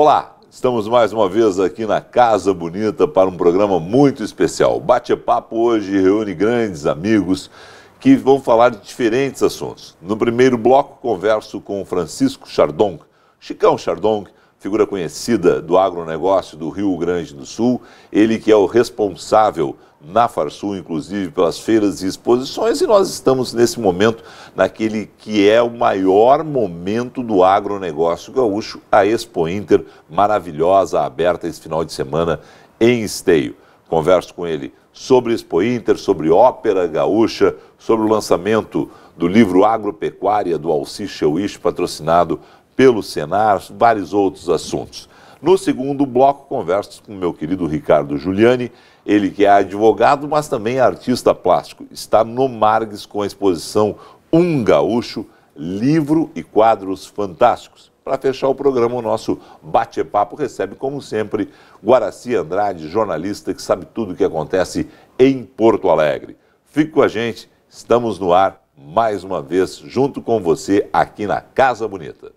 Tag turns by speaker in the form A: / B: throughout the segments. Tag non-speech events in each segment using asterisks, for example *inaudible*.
A: Olá, estamos mais uma vez aqui na Casa Bonita para um programa muito especial. O Bate-Papo hoje reúne grandes amigos que vão falar de diferentes assuntos. No primeiro bloco, converso com Francisco Chardong, Chicão Chardong, figura conhecida do agronegócio do Rio Grande do Sul, ele que é o responsável na Farsul, inclusive pelas feiras e exposições, e nós estamos nesse momento naquele que é o maior momento do agronegócio gaúcho, a Expo Inter maravilhosa, aberta esse final de semana em Esteio. Converso com ele sobre Expo Inter, sobre Ópera Gaúcha, sobre o lançamento do livro Agropecuária do Alci Cheuich, patrocinado pelo Senar, vários outros assuntos. No segundo bloco, converso com meu querido Ricardo Giuliani, ele que é advogado, mas também é artista plástico. Está no Margues com a exposição Um Gaúcho, livro e quadros fantásticos. Para fechar o programa, o nosso bate-papo recebe, como sempre, Guaraci Andrade, jornalista que sabe tudo o que acontece em Porto Alegre. Fique com a gente, estamos no ar mais uma vez junto com você aqui na Casa Bonita.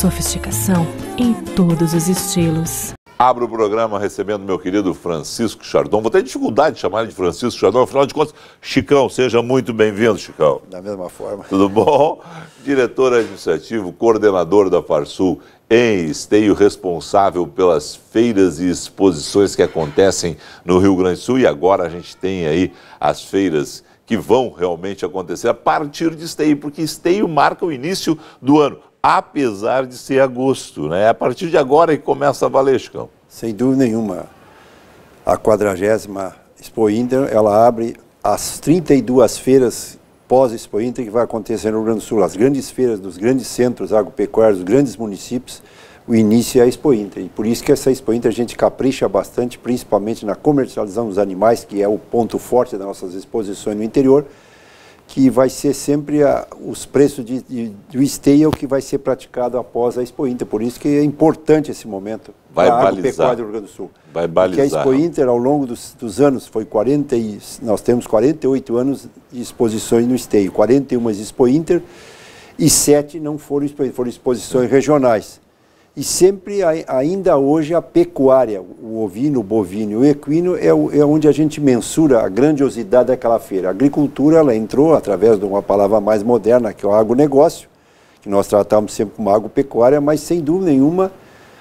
B: sofisticação em todos os estilos.
A: Abro o programa recebendo meu querido Francisco Chardon. Vou ter dificuldade de chamar ele de Francisco Chardon, afinal de contas, Chicão, seja muito bem-vindo, Chicão. Da mesma forma. Tudo bom? Diretor administrativo, coordenador da Farsul em Esteio, responsável pelas feiras e exposições que acontecem no Rio Grande do Sul e agora a gente tem aí as feiras que vão realmente acontecer a partir de Esteio, porque Esteio marca o início do ano apesar de ser agosto. Né? É a partir de agora que começa a Valescão. Sem dúvida
C: nenhuma. A 40 Expo Inter, ela abre as 32 feiras pós-Expo Inter que vai acontecer no Rio Grande do Sul, as grandes feiras dos grandes centros agropecuários, dos grandes municípios, o início é a Expo Inter. E por isso que essa Expo Inter a gente capricha bastante, principalmente na comercialização dos animais, que é o ponto forte das nossas exposições no interior, que vai ser sempre a, os preços de, de, do esteio é que vai ser praticado após a Expo Inter. Por isso que é importante esse momento vai da agropecuária do Rio Grande do Sul. Vai balizar. Porque a Expo Inter, ao longo dos, dos anos, foi 40 e, nós temos 48 anos de exposições no esteio. 41 Expo Inter e 7 não foram, foram exposições regionais e sempre, ainda hoje, a pecuária, o ovino, o bovino e o equino, é, é onde a gente mensura a grandiosidade daquela feira. A agricultura, ela entrou através de uma palavra mais moderna, que é o agronegócio, que nós tratamos sempre como agropecuária, mas sem dúvida nenhuma,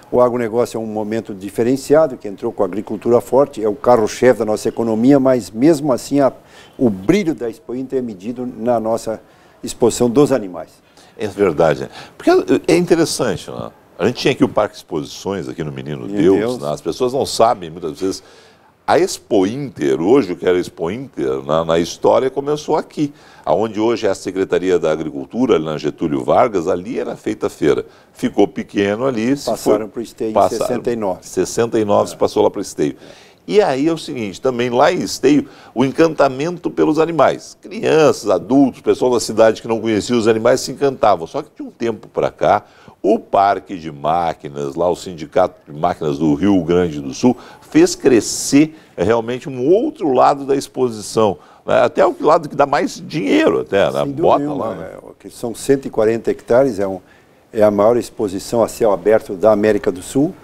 C: o agronegócio é um momento diferenciado, que entrou com a agricultura forte, é o carro-chefe da nossa economia, mas mesmo assim a, o brilho da Expo Inter é medido na nossa exposição dos animais.
A: É verdade. Porque é interessante, não é? A gente tinha aqui o Parque Exposições, aqui no Menino Meu Deus, Deus. Né? as pessoas não sabem muitas vezes. A Expo Inter, hoje o que era Expo Inter, na, na, história começou aqui, aonde hoje é a Secretaria da Agricultura, ali na Getúlio Vargas, ali era feita a feira. Ficou pequeno ali. Passaram para o Esteio passaram, em 69. 69 é. se passou lá para o Esteio. E aí é o seguinte, também lá em Esteio, o encantamento pelos animais. Crianças, adultos, pessoas da cidade que não conheciam os animais se encantavam. Só que de um tempo para cá, o parque de máquinas, lá o Sindicato de Máquinas do Rio Grande do Sul, fez crescer é, realmente um outro lado da exposição. Né? Até o lado que dá mais dinheiro, até, né? Bota nenhuma, lá. Né? É, que são 140 hectares, é, um,
C: é a maior exposição a céu aberto da América do Sul.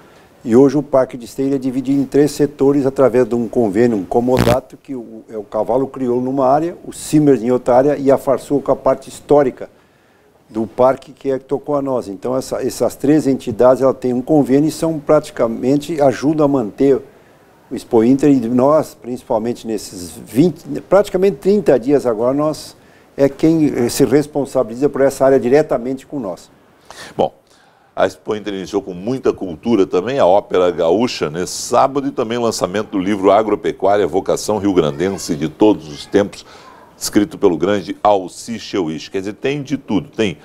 C: E hoje o Parque de Esteira é dividido em três setores através de um convênio, um comodato, que o, é o cavalo criou numa área, o Simmers em outra área e a Farsul com a parte histórica do parque que é que tocou a nós. Então essa, essas três entidades ela tem um convênio e são praticamente ajudam a manter o Expo Inter e nós, principalmente nesses 20, praticamente 30 dias agora nós é quem eh, se responsabiliza por essa área diretamente com nós.
A: Bom, a Expo Inter iniciou com muita cultura também, a Ópera Gaúcha nesse sábado e também o lançamento do livro Agropecuária, Vocação Rio Grandense de Todos os Tempos, escrito pelo grande Alci Chewis. Quer dizer, tem de tudo. Tem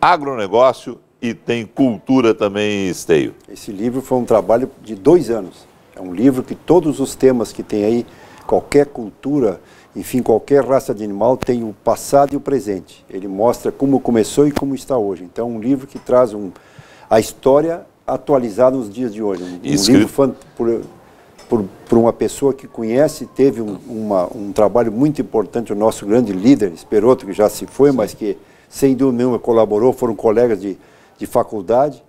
A: agronegócio e tem cultura também, Esteio. Esse livro foi um trabalho de dois anos.
C: É um livro que todos os temas que tem aí, qualquer cultura, enfim, qualquer raça de animal tem o passado e o presente. Ele mostra como começou e como está hoje. Então, é um livro que traz um, a história atualizada nos dias de hoje. Um, um livro por, por, por uma pessoa que conhece, teve um, uma, um trabalho muito importante, o nosso grande líder, Esperoto, que já se foi, mas que sem dúvida nenhuma colaborou, foram colegas de, de faculdade.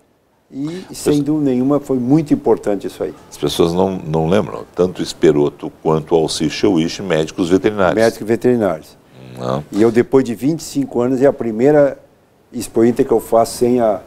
C: E, sem dúvida nenhuma, foi muito importante isso aí.
A: As pessoas não, não lembram, tanto Esperoto quanto o Alci Chewish, médicos veterinários. Médicos veterinários.
B: Não.
C: E eu, depois de 25 anos, é a primeira expoente que eu faço sem a,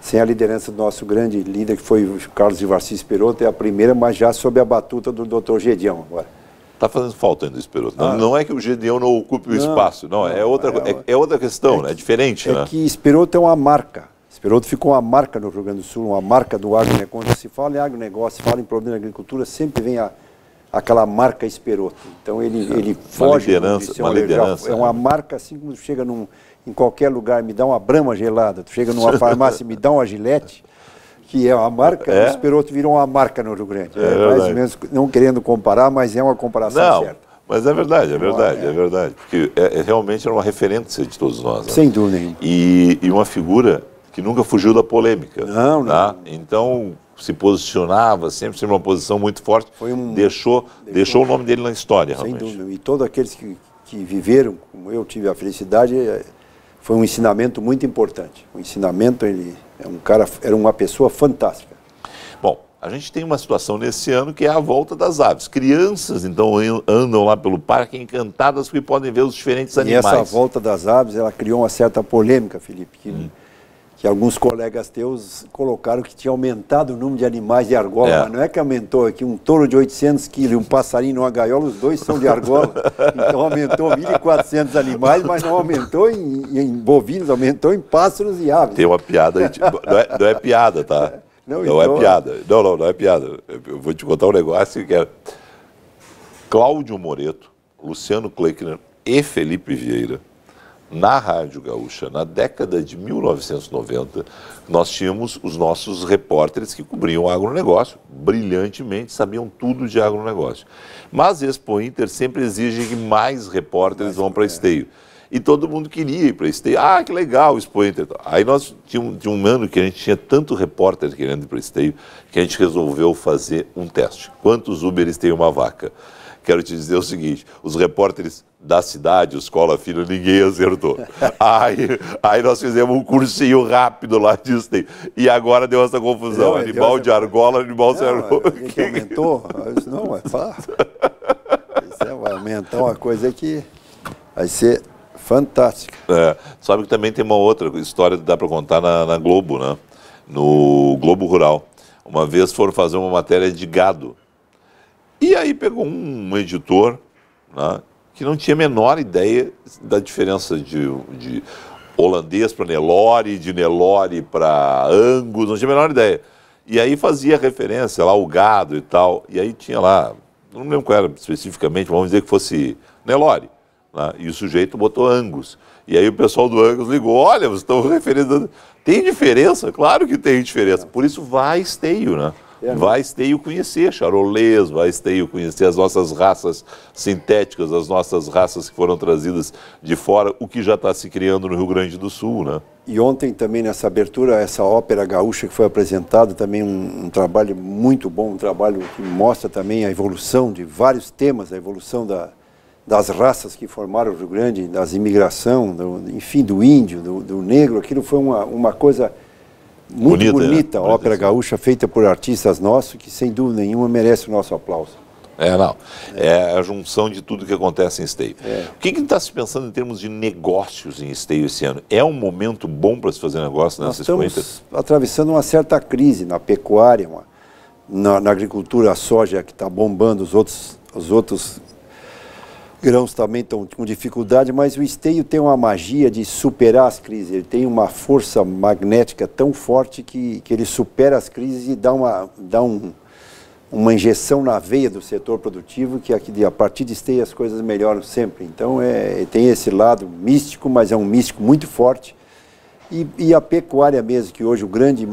C: sem a liderança do nosso grande líder, que foi o Carlos Ivarci Esperoto, é a primeira, mas já sob a batuta do doutor Gedião agora.
A: Está fazendo falta ainda o Esperoto. Ah. Não, é que o Gedeão não ocupe o não, espaço, não, é não, é, outra, é, é, é, outra questão, é, né? que, é diferente. É né?
C: que Esperoto é uma marca. Esperoto ficou uma marca no Rio Grande do Sul, uma marca do agronegócio.
A: Quando se fala em agronegócio, se fala em problema
C: da agricultura, sempre vem a, aquela marca Esperoto. Então ele, é, ele uma foge. Liderança, uma liderança. É né? uma marca, assim como chega num, em qualquer lugar, me dá uma brama gelada, tu chega numa *laughs* farmácia e me dá uma gilete, que é uma marca, é? o Esperoto virou uma marca no Rio Grande. É, é mais ou menos, não querendo comparar, mas é uma comparação não, certa. Mas é verdade, é verdade, é? é,
A: verdade. Porque é, é, realmente era é uma referência de todos nós. Né? Sem dúvida E, e, uma figura que nunca fugiu da polêmica. Não, não. Tá? Então, se posicionava, sempre teve uma posição muito forte, um... deixou, deixou, deixou, o nome dele na história, realmente. Sem dúvida. E todos aqueles que,
C: que viveram, como eu tive a felicidade, foi um ensinamento muito importante. O ensinamento, ele é um cara, era uma pessoa fantástica.
A: Bom, a gente tem uma situação nesse ano que é a volta das aves. Crianças, então, andam lá pelo parque encantadas porque podem ver os diferentes animais. E essa
C: volta das aves, ela criou uma certa polêmica, Felipe, que hum que alguns colegas teus colocaram que tinha aumentado o número de animais de argola. É. Mas não é que aumentou, é que um touro de 800 quilos e um passarinho numa gaiola, os dois são de argola. Então aumentou 1.400 animais, mas não aumentou em, em, bovinos, aumentou em pássaros e aves. Tem
A: uma piada, tipo, não, é, não é piada, tá? Não, não é, então, é piada. Não, não, não é piada. Eu vou te contar um negócio que é... Cláudio Moreto, Luciano Kleckner e Felipe Vieira na Rádio Gaúcha, na década de 1990, nós tínhamos os nossos repórteres que cobriam o agronegócio, brilhantemente, sabiam tudo de agronegócio. Mas Expo Inter sempre exige que mais repórteres vão para Esteio. E todo mundo queria ir para Esteio. Ah, que legal, Expo Inter. Aí nós tínhamos de um ano que a gente tinha tanto repórter querendo ir para Esteio que a gente resolveu fazer um teste. Quantos Uberes tem uma vaca? Quero te dizer o seguinte, os repórteres da cidade, Escola filho, ninguém acertou. *laughs* aí, aí nós fizemos um cursinho rápido lá disso. E agora deu essa confusão. Não, animal de argola, animal de argola. aumentou?
C: Não, é fácil. vai é aumentar uma coisa que
A: vai ser fantástica. É, sabe que também tem uma outra história que dá para contar na, na Globo, né? No Globo Rural. Uma vez foram fazer uma matéria de gado. E aí pegou um editor né, que não tinha a menor ideia da diferença de, de holandês para Nelore, de Nelore para Angus, não tinha a menor ideia. E aí fazia referência lá o gado e tal, e aí tinha lá, não lembro qual era especificamente, vamos dizer que fosse Nelore. Né? E o sujeito botou Angus. E aí o pessoal do Angus ligou: olha, vocês estão referindo. Tem diferença? Claro que tem diferença. Por isso vai esteio, né? É. Vais ter o conhecer charolês, vai esteio conhecer as nossas raças sintéticas, as nossas raças que foram trazidas de fora, o que já está se criando no Rio Grande do Sul, né?
C: E ontem também nessa abertura, essa ópera gaúcha que foi apresentada, também um, um, trabalho muito bom, um trabalho que mostra também a evolução de vários temas, a evolução da, das raças que formaram o Rio Grande, das imigração, do, enfim, do índio, do, do negro, aquilo foi uma, uma coisa muito bonita, né? bonita né? ópera gaúcha, feita por artistas nossos, que sem dúvida nenhuma merece o nosso aplauso.
A: É, não. É, a junção de tudo que acontece em Esteio. É. O que está se pensando em termos de negócios em Esteio esse ano? É um momento bom para se fazer negócio nessas Nós estamos coisas?
C: atravessando uma certa crise na pecuária, uma, na, na, agricultura, a soja que está bombando, os outros, os outros grãos também estão com dificuldade, mas o esteio tem uma magia de superar as crises. Ele tem uma força magnética tão forte que, que ele supera as crises e dá, uma, dá um, uma injeção na veia do setor produtivo que é aqui, a partir de esteio as coisas melhoram sempre. Então é, tem esse lado místico, mas é um místico muito forte. E, e a pecuária mesmo, que hoje o grande,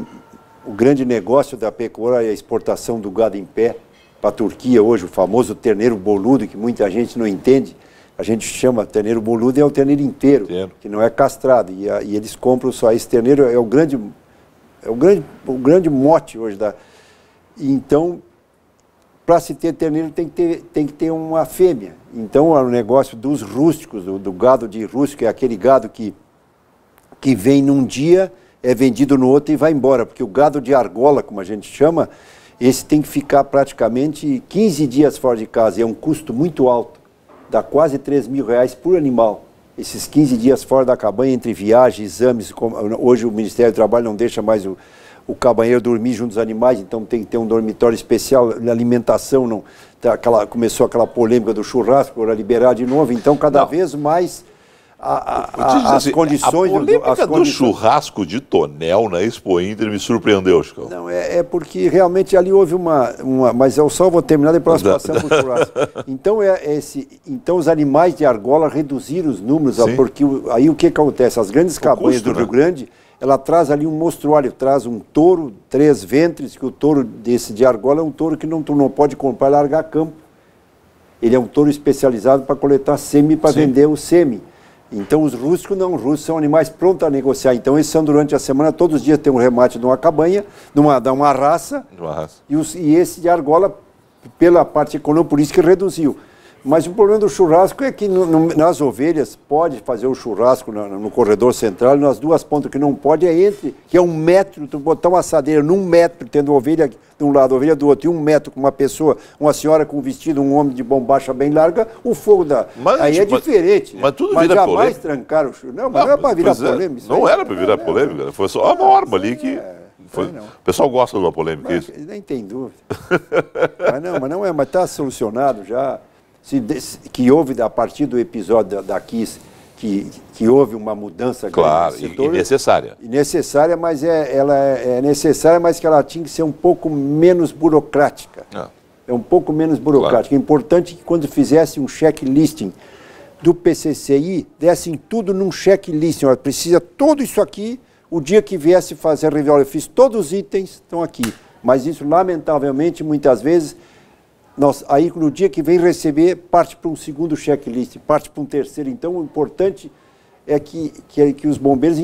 C: o grande negócio da pecuária é a exportação do gado em pé para a Turquia hoje, o famoso terneiro boludo, que muita gente não entende. A gente chama terneiro boludo, é o terneiro inteiro, que não é castrado. E, a, e, eles compram só esse terneiro, é o grande, é o grande, o grande mote hoje da. Então, para se ter terneiro tem que ter, tem que ter uma fêmea. Então, é o um negócio dos rústicos, do, do gado de rústico, é aquele gado que, que vem num dia, é vendido no outro e vai embora. Porque o gado de argola, como a gente chama, esse tem que ficar praticamente 15 dias fora de casa, e é um custo muito alto, dá quase 3 mil reais por animal. Esses 15 dias fora da cabanha, entre viagens, exames, hoje o Ministério do Trabalho não deixa mais o, o cabanheiro dormir junto dos animais, então tem que ter um dormitório especial, alimentação, não, tá, aquela, começou aquela polêmica do churrasco para liberar de novo, então cada não. vez mais a, a, as assim, condições... A polêmica do, as condições... do
A: churrasco de Tonel na Expo Inter me surpreendeu, Chico.
C: Não, é, é porque realmente ali houve uma, uma... Mas eu só vou terminar, depois nós passamos por churrasco. *laughs* Então, é, é esse, então os animais de argola reduziram os números, ó, porque aí o que acontece? As grandes o cabanhas custo, do né? Rio Grande ela traz ali um mostruário, traz um touro, três ventres, que o touro desse de argola é um touro que não, tu não pode comprar e largar campo. Ele é um touro especializado para coletar semi para vender o semi. Então os rústicos não, os russos são animais prontos a negociar. Então eles são durante a semana, todos os dias tem um remate de uma cabanha, de uma, de uma raça. De uma raça. E, os, e esse de argola, pela parte econômica, por isso que reduziu. Mas o problema do churrasco é que no, no, nas ovelhas pode fazer o churrasco no corredor central, nas duas pontas que não pode é entre, que é um metro, tu botar uma assadeira num metro, tendo ovelha de um lado, ovelha do outro, e um metro com uma pessoa, uma senhora com um vestido, um homem de bombacha bem larga, o fogo da. Mas, aí é mas, diferente. Mas, tudo mas vira jamais polêmica. trancaram o churrasco. Não, mas ah, não, não é era para virar é. polêmica. Não aí.
A: era para virar é, polêmica, não. Né? foi só uma arma ali que. É. o pessoal gosta de uma polêmica, é mas, isso? Nem tem dúvida.
C: *laughs* mas não, mas não é, mas está solucionado já que houve a partir do episódio da, Kiss, que, que houve uma mudança claro, grande Claro, e
A: necessária. E
C: necessária, mas é, ela é, é, necessária, mas que ela tinha que ser um pouco menos burocrática. Ah. É um pouco menos burocrática. Claro. É importante que quando fizesse um checklisting do PCCI, dessem tudo num checklist. Olha, precisa tudo isso aqui, o dia que viesse fazer a reviola, eu fiz todos os itens, estão aqui. Mas isso, lamentavelmente, muitas vezes nós, aí no dia que vem receber, parte para um segundo checklist, parte para um terceiro. Então, o importante é que, que, que os bombeiros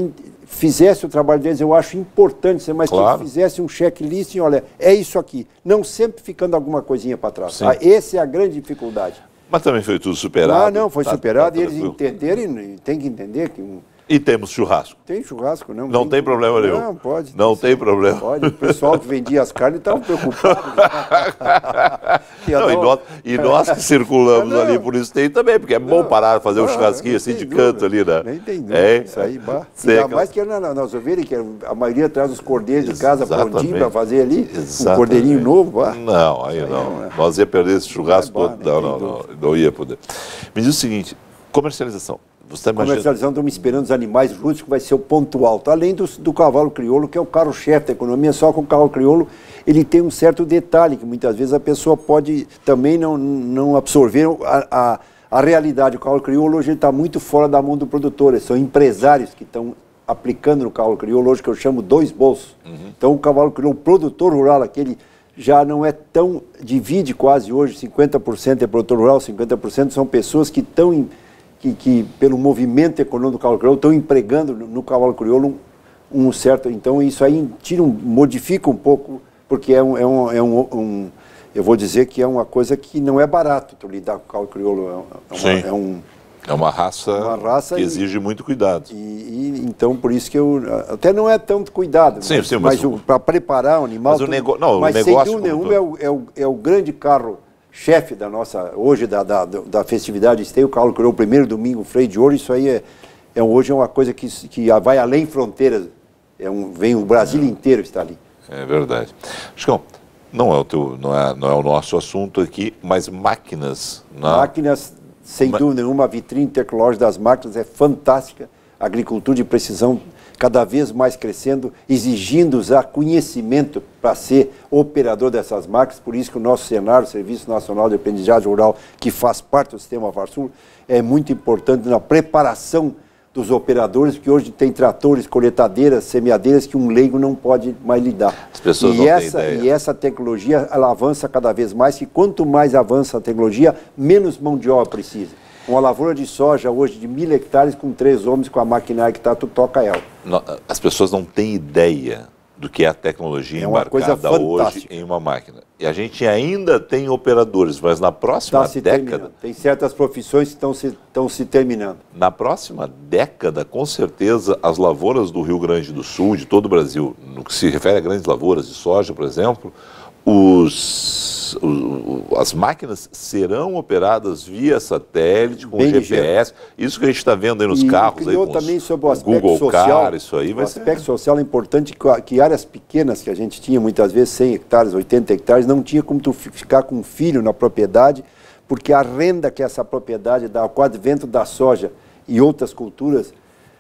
C: fizessem o trabalho deles, eu acho importante, mas claro. que fizessem um checklist e olha, é isso aqui. Não sempre ficando alguma coisinha para trás. Ah, essa é a grande dificuldade.
A: Mas também foi tudo superado. Ah, não, foi tá, superado tá, tá, e eles
C: entenderem, tem que entender que um,
A: e temos churrasco.
C: Tem churrasco, não? Não tem, tem problema nenhum. Não, pode. Não tem, tem problema. Pode. O pessoal que vendia as carnes estava preocupado.
A: *laughs* não, e, nós, e nós que circulamos não, ali por isso tem também, porque é não, bom parar, fazer não, um churrasquinho assim de dúvida, canto ali, né? Nem tem É, isso aí, bah. Ainda mais
C: que era é na, nas ovelhas, que é, a maioria traz os cordeiros de casa prontinho para fazer ali, Exatamente. um cordeirinho
A: novo. Bah. Não, aí, não. É, nós ia perder esse churrasco todo. Não, né? não, não. Não ia poder. Me diz o seguinte, comercialização. Você tá imagina... Comercializando,
C: estamos esperando os animais rústicos, vai ser o ponto alto. Além do, do cavalo crioulo, que é o carro-chefe da economia, só com o cavalo crioulo ele tem um certo detalhe, que muitas vezes a pessoa pode também não, não absorver a, a, a realidade. O cavalo crioulo hoje está muito fora da mão do produtor, são empresários que estão aplicando no cavalo crioulo, hoje que eu chamo dois bolsos. Uhum. Então o cavalo crioulo, o produtor rural, aquele já não é tão, divide quase hoje, 50% é produtor rural, 50% são pessoas que estão... Em, que, que pelo movimento econômico do cavalo crioulo, estão empregando no cavalo crioulo um, um certo. Então, isso aí tira um, modifica um pouco, porque é um. É um, é um eu vou dizer que é uma coisa que não é barato tu lidar com o cavalo crioulo. É, é uma, é um, é uma raça, é uma raça que exige e, muito cuidado. E, e, então, por isso que eu. Até não é tanto cuidado, sim, mas, mas, mas para preparar o animal. Mas o, nego, não, mas o negócio. Sem dúvida nenhuma, é o, é, o, é o grande carro chefe da nossa, hoje da, da, da festividade Esteio, o Carlos criou o primeiro domingo freio de ouro, isso aí é, é hoje é uma coisa que, que vai além fronteiras, é um,
A: vem o Brasil é. inteiro está ali. É verdade. Chicão, não é o teu, não é, não é o nosso assunto aqui, mas máquinas. Né?
C: Máquinas, sem Ma... dúvida nenhuma, a vitrine tecnológica das máquinas é fantástica. A agricultura de precisão cada vez mais crescendo, exigindo já conhecimento para ser operador dessas marcas. Por isso que o nosso cenário, o Serviço Nacional de Aprendizagem Rural, que faz parte do sistema Farsul, é muito importante na preparação dos operadores, que hoje tem tratores, coletadeiras, semeadeiras que um leigo não pode mais lidar. As pessoas e não essa, têm ideia. E essa tecnologia ela avança cada vez mais, e quanto mais avança a tecnologia, menos mão de obra precisa. Uma lavoura de soja hoje de mil hectares com três homens com a maquinária que está, tu toca ela.
A: As pessoas não têm ideia do que é a tecnologia é embarcada hoje em uma máquina. E a gente ainda tem operadores, mas na próxima tá década. Terminando.
C: Tem certas profissões que estão se, estão se terminando.
A: Na próxima década, com certeza, as lavouras do Rio Grande do Sul, de todo o Brasil, no que se refere a grandes lavouras de soja, por exemplo, os, os, as máquinas serão operadas via satélite, com Bem GPS. Ligeiro. Isso que a gente está vendo aí nos e carros. Aí, com também os, sobre o aspecto Google social. Car, isso aí o vai o
C: aspecto ser... social é importante que, que, áreas pequenas que a gente tinha, muitas vezes 100 hectares, 80 hectares, não tinha como tu ficar com um filho na propriedade, porque a renda que essa propriedade dá, o advento da soja e outras culturas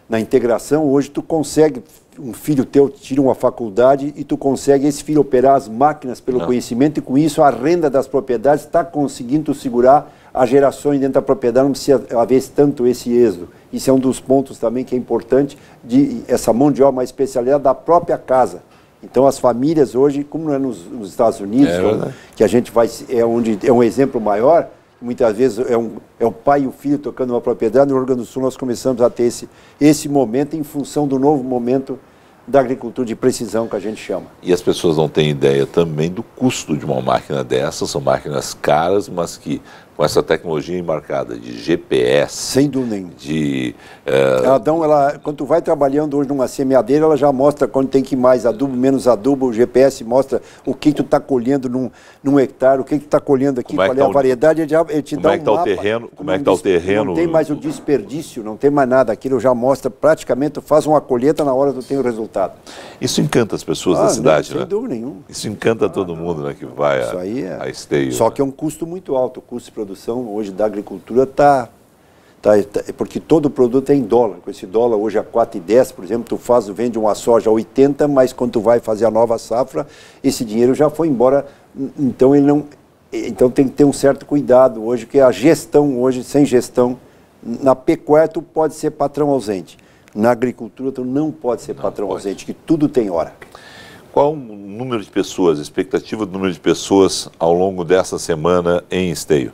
C: na integração, hoje tu consegue, um filho teu tira uma faculdade e tu consegue esse filho operar as máquinas pelo conhecimento e com isso a renda das propriedades está conseguindo segurar as gerações dentro da propriedade, não precisa haver tanto esse êxodo. Isso é um dos pontos também que é importante de essa mão de obra mais especializada da própria casa. Então as famílias hoje, como não é nos, nos Estados Unidos, é, né? que a gente vai é onde é um exemplo maior, muitas vezes é, um, é o pai e o filho tocando uma propriedade. No Rio Grande do Sul, nós começamos a ter esse, esse momento em função do novo momento da agricultura de precisão que a gente chama.
A: E as pessoas não têm ideia também do custo de uma máquina dessas, são máquinas caras, mas que com essa tecnologia embarcada de GPS. Sem dúvida nenhuma. De, uh... Ela
C: ela, quando tu vai trabalhando hoje numa semeadeira, ela já mostra quando tem que ir mais adubo, menos adubo, o GPS mostra o que tu está colhendo num, num hectare, o que tu está colhendo aqui, como é qual é, tá é a o... variedade, ele, já, ele te como dá é que um tá mapa, O terreno,
A: como é que está o terreno? Não tem mais
C: o desperdício, não tem mais nada, aquilo já mostra praticamente, tu faz uma colheita na hora tu tem o resultado.
A: Isso encanta as pessoas ah, da cidade, não, né? Sem dúvida nenhuma. Isso encanta ah, todo mundo né, que vai a, é... a esteio. Só né? que é um custo muito alto, o custo de produção hoje da agricultura está tá, tá,
C: porque todo produto é em dólar. Com esse dólar hoje a 4,10, por exemplo, tu faz, vende uma soja a 80, mas quando tu vai fazer a nova safra, esse dinheiro já foi embora. Então ele não. Então tem que ter um certo cuidado hoje, que a gestão hoje, sem gestão, na pecuária tu pode ser patrão ausente. Na agricultura tu não pode ser não patrão pode. ausente, que tudo
A: tem hora. Qual o número de pessoas, a expectativa do número de pessoas ao longo dessa semana em esteio?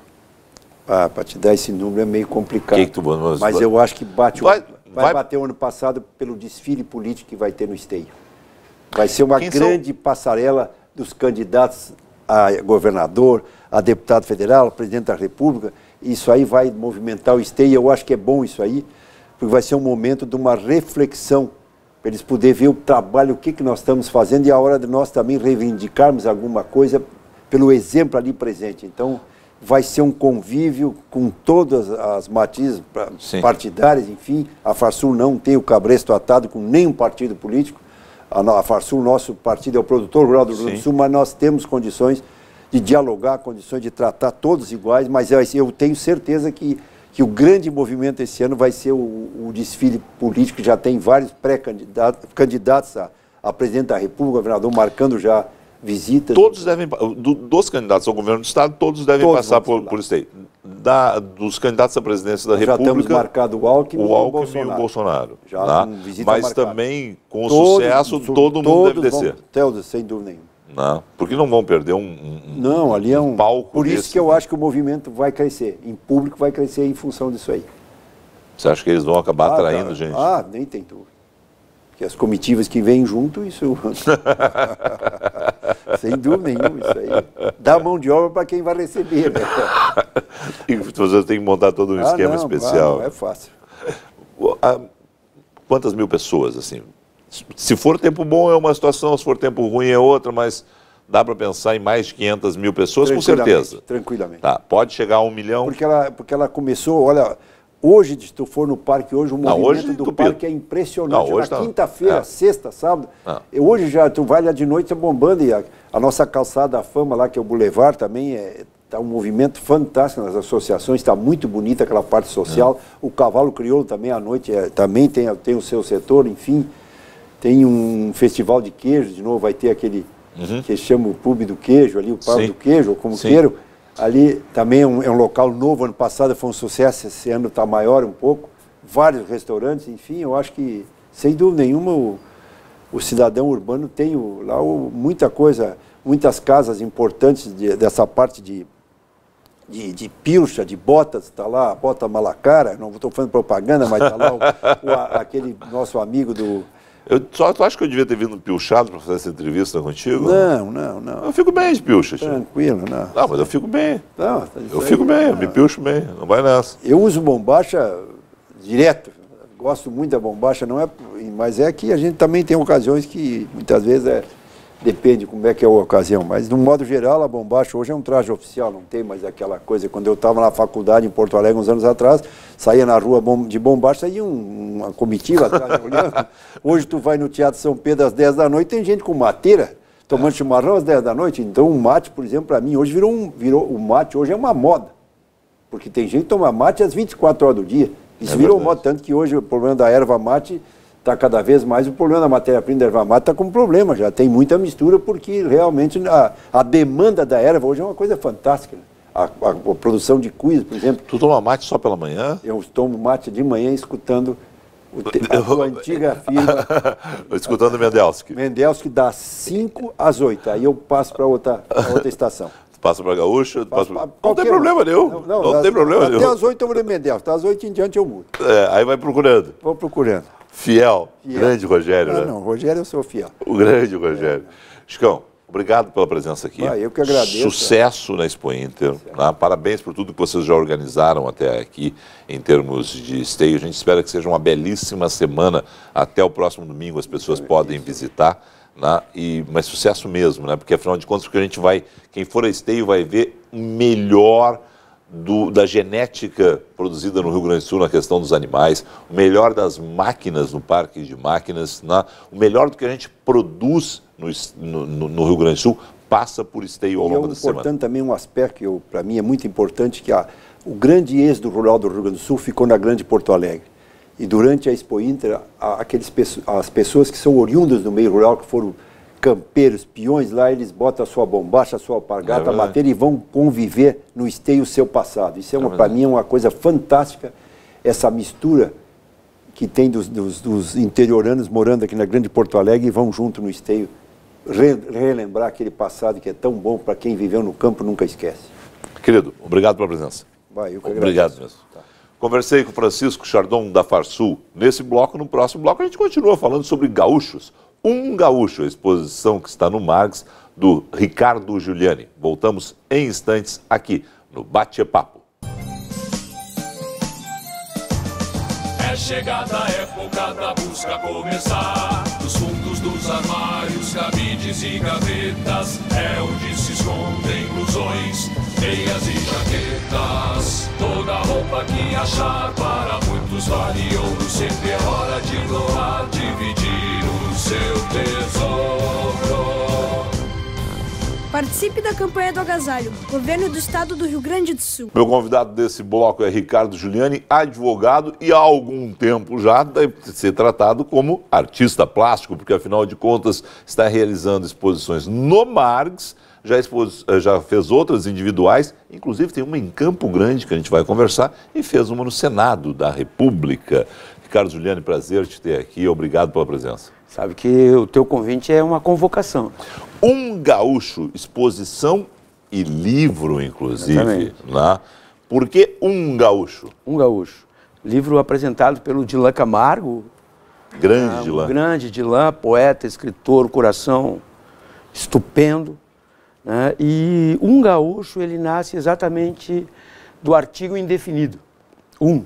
A: Ah, para te dar esse número é meio complicado. Que que tu, mas, mas eu acho que bate vai,
C: vai, vai, bater o ano passado pelo desfile político que vai ter no esteio. Vai ser uma grande são? passarela dos candidatos a governador, a deputado federal, a presidente da República. Isso aí vai movimentar o esteio. Eu acho que é bom isso aí, porque vai ser um momento de uma reflexão para eles poderem ver o trabalho, o que, que nós estamos fazendo e a é hora de nós também reivindicarmos alguma coisa pelo exemplo ali presente. Então, vai ser um convívio com todas as matizes partidárias, enfim. A Farsul não tem o cabresto atado com nenhum partido político. A, a Farsul, nosso partido, é o produtor rural do Rio Grande do Sul, mas nós temos condições de dialogar, condições de tratar todos iguais, mas eu, eu tenho certeza que, que o grande movimento esse ano vai ser o, o desfile político, já tem vários pré-candidatos candidatos a,
A: a presidente da República, governador, marcando já visitas. Todos né? devem, do, dos candidatos ao governo do Estado, todos devem todos passar por, por aí. Da, dos candidatos à presidência da República. Já temos marcado
C: o Alckmin, o Alckmin e o Bolsonaro. E o Bolsonaro
A: Já tá? Mas marcada. também, com todos, sucesso,
C: todo mundo deve descer. Vão, todos, sem dúvida nenhuma.
A: Não, né? porque não vão perder um, um não ali é um,
C: um palco por isso desse. que eu acho que o movimento vai crescer em público vai crescer em função disso aí você acha que eles vão acabar ah, atraindo gente ah nem tem dúvida que as comitivas que vêm junto,
A: isso. *laughs* Sem dúvida nenhuma, isso aí.
C: Dá mão de obra para quem vai receber. Né?
A: *laughs* e você tem que montar todo um ah, esquema não, especial. Ah, não é fácil. Quantas mil pessoas, assim? Se for tempo bom é uma situação, se for tempo ruim é outra, mas dá para pensar em mais de 500 mil pessoas, com certeza. Tranquilamente. Tá, pode chegar a um milhão.
C: Porque ela, porque ela começou, olha, Hoje, se tu for no parque, hoje o não, movimento hoje, do parque é impressionante. Não, hoje, Na tá- quinta-feira, é. sexta, sábado. É. Hoje já, tu vai lá de noite, tá bombando. E a, a nossa calçada da fama lá, que é o Boulevard, também é, tá um movimento fantástico nas associações, está muito bonita aquela parte social. É. O Cavalo Crioulo também à noite é, também tem, tem o seu setor, enfim. Tem um festival de queijo, de novo, vai ter aquele uhum. que chama o Pub do Queijo ali, o Pub do Queijo, ou como Sim. queiram Ali também é um, é um local novo, ano passado foi um sucesso, esse ano está maior um pouco, vários restaurantes, enfim, eu acho que, sem dúvida nenhuma, o, o cidadão urbano tem o, lá o, muita coisa, muitas casas importantes de, dessa parte de, de, de pilcha, de botas, está lá, bota malacara, não estou fazendo propaganda, mas está lá
A: o, aquele nosso amigo do eu só, tu acha que eu devia ter vindo piochado para fazer essa entrevista contigo? Não, não, não. Eu fico bem de pilcha, Tranquilo, não. Não, mas eu fico bem. Não, tá eu fico bem, eu me pilcho bem, não vai nessa. Eu uso bombacha
C: direto. Gosto muito da bombacha, não é, mas é que a gente também tem ocasiões que muitas vezes é depende como é que é a ocasião, mas de um modo geral a bombacha hoje é um traje oficial, não tem mais aquela coisa. Quando eu estava na faculdade em Porto Alegre uns anos atrás, saía na rua de bombacha, saía um, uma comitiva atrás *laughs* olhando. Hoje tu vai no Teatro São Pedro às 10 da noite, tem gente com mateira tomando é. chimarrão às 10 da noite. Então o mate, por exemplo, para mim hoje virou um virou o mate hoje é uma moda. Porque tem gente que toma mate às 24 horas do dia. Isso é virou moda, tanto que hoje o problema da erva mate está cada vez mais o problema da matéria-prima da erva mate está com problema já. Tem muita mistura porque realmente a, a demanda da erva hoje é uma coisa fantástica. Né? A, a, a, produção de cuis, por exemplo. Tu toma mate só pela manhã? Eu tomo mate de manhã escutando o te, a tua antiga
A: firma. *laughs* escutando Mendelski.
C: Mendelski das 5 às 8. Aí eu passo para outra, outra estação
A: passa para Gaúcha, passa, pra...
C: Não tem problema nenhum. Não, não, não das, tem problema até nenhum. Até às oito eu vou ler Mendel, das às oito em diante eu mudo.
A: É, aí vai procurando. Vou procurando. Fiel. fiel. Grande Rogério, Não, ah, né? Não, Rogério eu sou fiel. O grande Rogério. É. Chicão, obrigado pela presença aqui. Ah, eu que agradeço. Sucesso na Expo Inter. Né? Parabéns por tudo que vocês já organizaram até aqui em termos de esteio. A gente espera que seja uma belíssima semana. Até o próximo domingo as pessoas é podem visitar. Né? E, mas sucesso mesmo, né? Porque afinal de contas, o que a gente vai. Quem for a esteio vai ver melhor do, da genética produzida no Rio Grande do Sul na questão dos animais, o melhor das máquinas no parque de máquinas, na, né? o melhor do que a gente produz no, no, no Rio Grande do Sul passa por esteio ao longo e é da semana. importante
C: também um aspecto que para mim é muito importante, que a, o grande êxodo rural do Rio Grande do Sul ficou na grande Porto Alegre. E durante a Expo Inter, aqueles, as pessoas que são oriundas do meio rural, que foram campeiros, peões lá, eles botam a sua bombacha, a sua alpargata, é bater e vão conviver no esteio seu passado. Isso é, é para mim é uma coisa fantástica, essa mistura que tem dos, dos, dos, interioranos morando aqui na Grande Porto Alegre e vão junto no esteio re, relembrar aquele passado que é tão bom para quem viveu no campo nunca esquece.
A: Querido, obrigado pela presença. Vai, eu que obrigado agradeço. mesmo. Tá. Conversei com Francisco Chardon da Farsul. Nesse bloco, no próximo bloco, a gente continua falando sobre gaúchos, um Gaúcho, a exposição que está no Marx, do Ricardo Giuliani. Voltamos em instantes aqui no Bate-Papo. É chegada a época da busca começar. Dos fundos dos armários, cabides e gavetas, é onde blusões, meias e jaquetas. Toda roupa que achar para muitos vale ouro. Sempre é hora de doar, dividir o seu tesouro.
B: Participe da campanha do agasalho, governo do estado do Rio Grande do Sul.
A: Meu convidado desse bloco é Ricardo Giuliani, advogado e há algum tempo já deve ser tratado como artista plástico, porque afinal de contas está realizando exposições no Margs já, expôs, eh, já fez outras individuais, inclusive tem uma em Campo Grande que a gente vai conversar, e fez uma no Senado da República. Ricardo Juliano, prazer te ter aqui, obrigado pela presença. Sabe que o teu convite é uma convocação. Um gaúcho, exposição e livro,
D: inclusive. Né? Por que um gaúcho? Um gaúcho. Livro apresentado pelo Dilan Camargo. Grande ah, Dilan. Grande Dilan, poeta, escritor, coração estupendo. Né? E um gaúcho, ele nasce exatamente do artigo indefinido, um.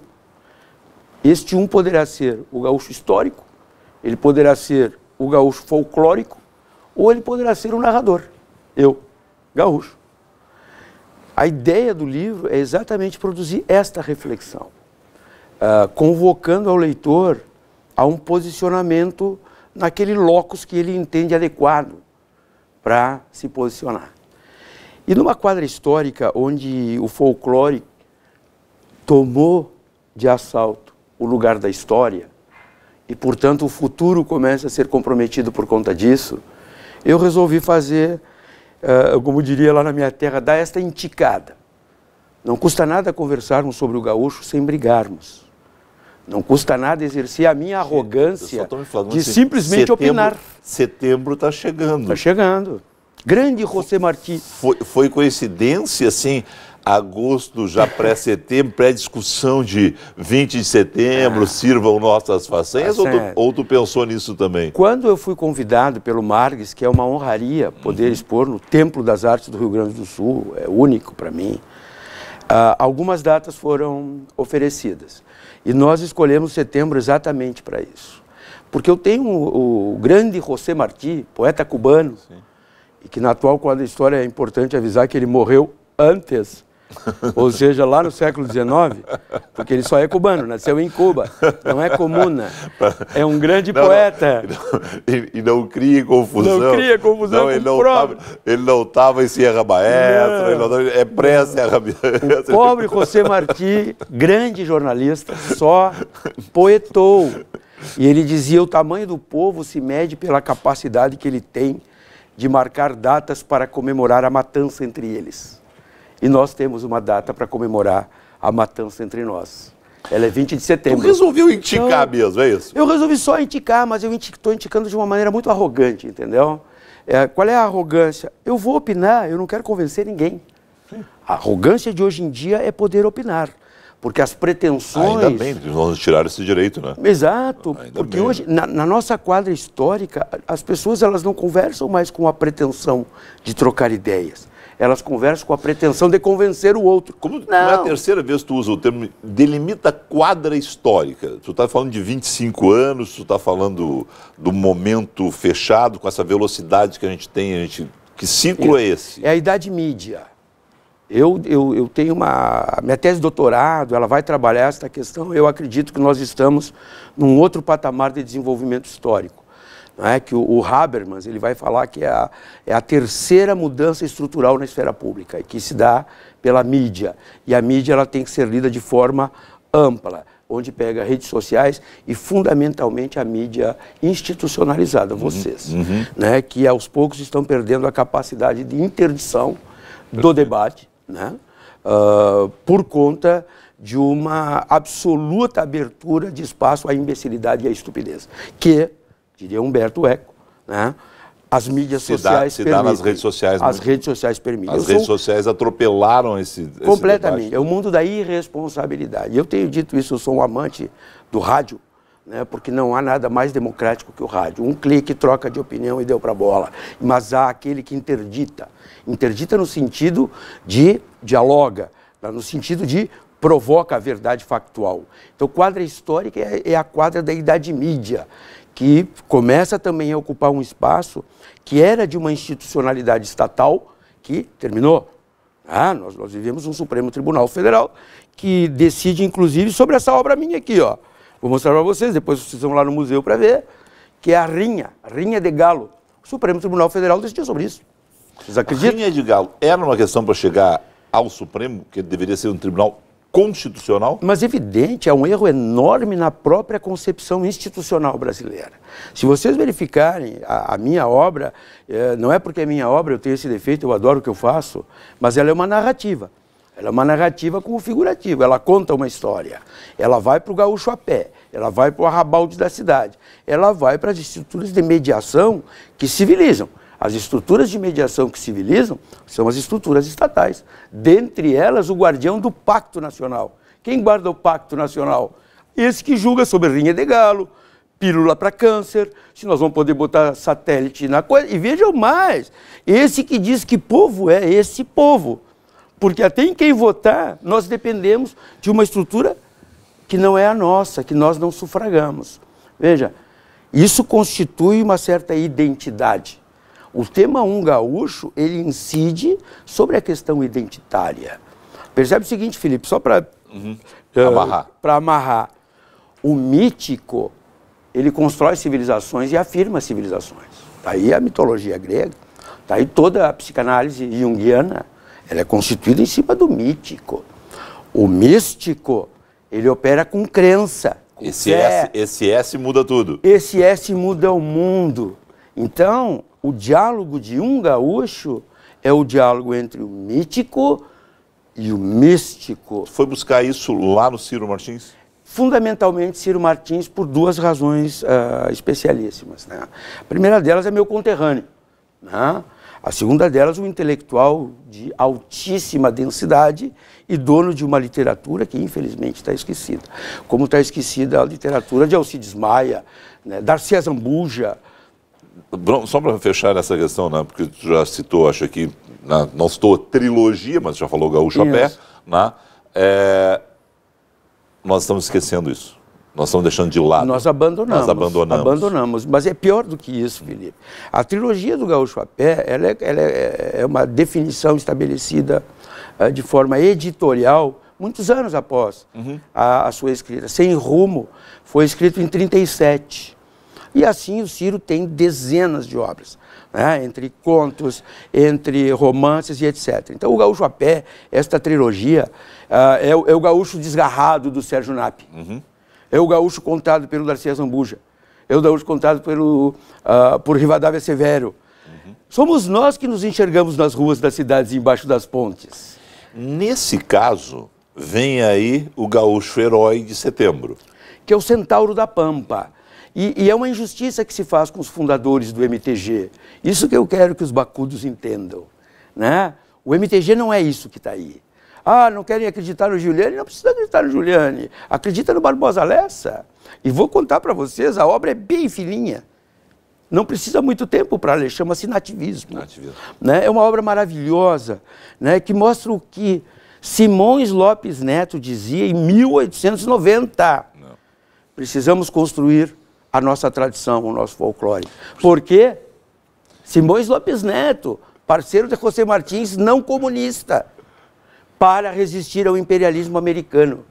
D: Este um poderá ser o gaúcho histórico, ele poderá ser o gaúcho folclórico, ou ele poderá ser o narrador, eu, gaúcho. A ideia do livro é exatamente produzir esta reflexão, uh, convocando ao leitor a um posicionamento naquele locus que ele entende adequado, para se posicionar. E numa quadra histórica onde o folclore tomou de assalto o lugar da história, e portanto o futuro começa a ser comprometido por conta disso, eu resolvi fazer, eh, como diria lá na minha terra, dar esta inticada Não custa nada conversarmos sobre o gaúcho sem brigarmos. Não custa nada exercer a minha arrogância de assim, simplesmente setembro, opinar. Setembro está chegando. Está chegando. Grande José Martins. Foi, foi coincidência,
A: assim, agosto, já *laughs* pré-setembro, pré-discussão de 20 de setembro,
D: é. sirvam nossas façanhas, tá ou, tu, ou, tu, pensou nisso também? Quando eu fui convidado pelo Margues, que é uma honraria poder uhum. expor no Templo das Artes do Rio Grande do Sul, é único para mim, ah, algumas datas foram oferecidas. E nós escolhemos setembro exatamente para isso. Porque eu tenho o, o grande José Martí, poeta cubano, Sim. e que na atual quadra história é importante avisar que ele morreu antes *laughs* Ou seja, lá no século XIX, porque ele só é cubano, nasceu em Cuba, não é comuna. É um grande não, poeta.
A: Não, *laughs* e, e, não cria confusão. Não cria confusão não, ele não Tava, ele não estava em Sierra Maestra, não. é pré-Sierra Maestra. O pobre
D: José Martí, grande jornalista, só poetou. E ele dizia: o tamanho do povo se mede pela capacidade que ele tem de marcar datas para comemorar a matança entre eles e nós temos uma data para comemorar a matança entre nós. Ela é 20 de setembro. Tu resolveu indicar então, mesmo, é isso? Eu resolvi só indicar, mas eu estou indicando de uma maneira muito arrogante, entendeu? É, qual é a arrogância? Eu vou opinar, eu não quero convencer ninguém. A arrogância de hoje em dia é poder opinar. Porque as pretensões. Ainda bem,
A: nós tiraram esse direito, né?
D: Exato. Ainda porque bem. hoje, na, na, nossa quadra histórica, as pessoas elas não conversam mais com a pretensão de trocar ideias elas conversam com a pretensão de convencer o outro. Como não. não é a terceira vez que tu usa o termo, delimita quadra histórica.
A: Tu está falando de 25 anos, tu está falando do momento fechado, com essa velocidade que a gente tem, a gente... que ciclo é, é esse?
D: É a idade mídia. Eu, eu, eu tenho uma. Minha tese de doutorado, ela vai trabalhar esta questão. Eu acredito que nós estamos num outro patamar de desenvolvimento histórico é? que o, o, Habermas ele vai falar que é a, é a terceira mudança estrutural na esfera pública, que se dá pela mídia. E a mídia ela tem que ser lida de forma ampla, onde pega redes sociais e fundamentalmente a mídia institucionalizada, uhum, vocês, uhum. né, que aos poucos estão perdendo a capacidade de interdição do debate, né, uh, por conta de uma absoluta abertura de espaço à imbecilidade e à estupidez, que diria Humberto Eco, né? As mídias se sociais dá, se permitem. Dá nas redes sociais. As muito... redes sociais permitem. As eu redes sou... sociais atropelaram esse Completamente. é o mundo da irresponsabilidade. Eu tenho dito isso, eu sou um amante do rádio, né, porque não há nada mais democrático que o rádio. Um clique, troca de opinião e deu para bola. Mas há aquele que interdita. Interdita no sentido de dialoga, tá? no sentido de provoca a verdade factual. Então, quadra histórica é, é a quadra da idade mídia que começa também a ocupar um espaço que era de uma institucionalidade estatal que terminou. Ah, nós, nós vivemos um Supremo Tribunal Federal que decide, inclusive, sobre essa obra minha aqui, ó. Vou mostrar para vocês, depois vocês vão lá no museu para ver, que é a Rinha, Rinha de Galo. O Supremo Tribunal Federal decidiu sobre isso. Vocês acreditam? A Rinha de Galo era uma questão para chegar ao Supremo, que deveria ser um tribunal constitucional? Mas evidente, é um erro enorme na própria concepção institucional brasileira. Se vocês verificarem a, a minha obra, eh, não é porque é minha obra, eu tenho esse defeito, eu adoro o que eu faço, mas ela é uma narrativa. Ela é uma narrativa com o figurativo, ela conta uma história. Ela vai para o gaúcho a pé, ela vai para o arrabalde da cidade, ela vai para as estruturas de mediação que civilizam. As estruturas de mediação que civilizam são as estruturas estatais, dentre elas o guardião do Pacto Nacional. Quem guarda o Pacto Nacional? Esse que julga sobre rinha de galo, pílula para câncer, se nós vamos poder botar satélite na coisa. E vejam mais, esse que diz que povo é esse povo. Porque até em quem votar, nós dependemos de uma estrutura que não é a nossa, que nós não sufragamos. Veja, isso constitui uma certa identidade. O tema 1 um gaúcho, ele incide sobre a questão identitária. Percebe o seguinte, Felipe, só para uhum. uh, amarrar. amarrar. O mítico, ele constrói civilizações e afirma civilizações. Está aí a mitologia grega, está aí toda a psicanálise junguiana, ela é constituída em cima do mítico. O místico, ele opera com crença. Com esse, S, esse S muda tudo. Esse S muda o mundo. Então, o diálogo de um gaúcho é o diálogo entre o mítico e o místico. Foi buscar isso lá no Ciro Martins? Fundamentalmente Ciro Martins por duas razões uh, especialíssimas. Né? A primeira delas é meu conterrâneo. Né? A segunda delas, um intelectual de altíssima densidade e dono de uma literatura que, infelizmente, está esquecida. Como está esquecida a literatura de Alcides Maia, né, Darcy só para
A: fechar essa questão, né, porque tu já citou, acho que, não citou a trilogia, mas já falou Gaúcho isso. a pé, né, é, nós estamos esquecendo isso. Nós estamos deixando de lado. Nós abandonamos. Nós abandonamos.
D: abandonamos. Mas é pior do que isso, Felipe. A trilogia do Gaúcho a Pé ela é, ela é, é uma definição estabelecida eh, de forma editorial muitos anos após uhum. a, a sua escrita. Sem rumo foi escrito em 1937. E assim o Ciro tem dezenas de obras, né? entre contos, entre romances e etc. Então o Gaúcho a Pé, esta trilogia, uh, é, o, é, o gaúcho desgarrado do Sérgio Nap. Uhum. É o gaúcho contado pelo Darcia Zambuja. É o gaúcho contado pelo, uh, por Rivadavia Severo. Uhum. Somos nós que nos enxergamos nas ruas das cidades e embaixo das pontes. Nesse caso, vem aí o gaúcho herói de setembro. Que é o centauro da pampa. E, e, é uma injustiça que se faz com os fundadores do MTG. Isso que eu quero que os bacudos entendam. Né? O MTG não é isso que está aí. Ah, não querem acreditar no Giuliani? Não precisa acreditar no Giuliani. Acredita no Barbosa Lessa. E vou contar para vocês, a obra é bem fininha. Não precisa muito tempo para ler, chama-se nativismo. nativismo. Né? É uma obra maravilhosa, né? que mostra o que Simões Lopes Neto dizia em 1890. Não. Precisamos construir a nossa tradição, o nosso folclore. Porque Simões Lopes Neto, parceiro de José Martins, não comunista, para resistir ao imperialismo americano.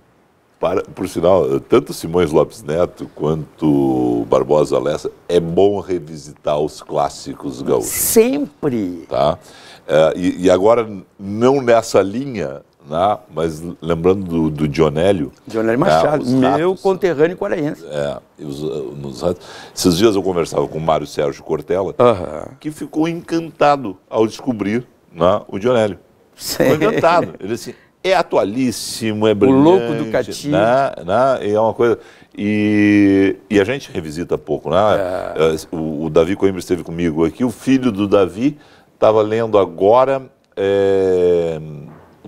D: Para, por sinal, tanto Simões
A: Lopes Neto quanto Barbosa Lessa, é bom revisitar os clássicos gaúchos. Sempre! Tá? É, e, e, agora, não nessa linha, né? mas lembrando do, do Dionélio. Dionélio Machado, ratos, meu
D: conterrâneo coreaense.
A: É, os, é, eh, nos, esses dias eu conversava com o Mário Sérgio Cortella, que ficou encantado ao descobrir né, o Dionélio. Sim. Ficou encantado. *laughs* Ele disse, é atualíssimo, é brilhante. O louco do Cati. Né, né, é uma coisa... E, e a gente revisita pouco, né? É. Eh, o, o Davi Coimbra esteve comigo aqui, o filho do Davi estava lendo agora... É,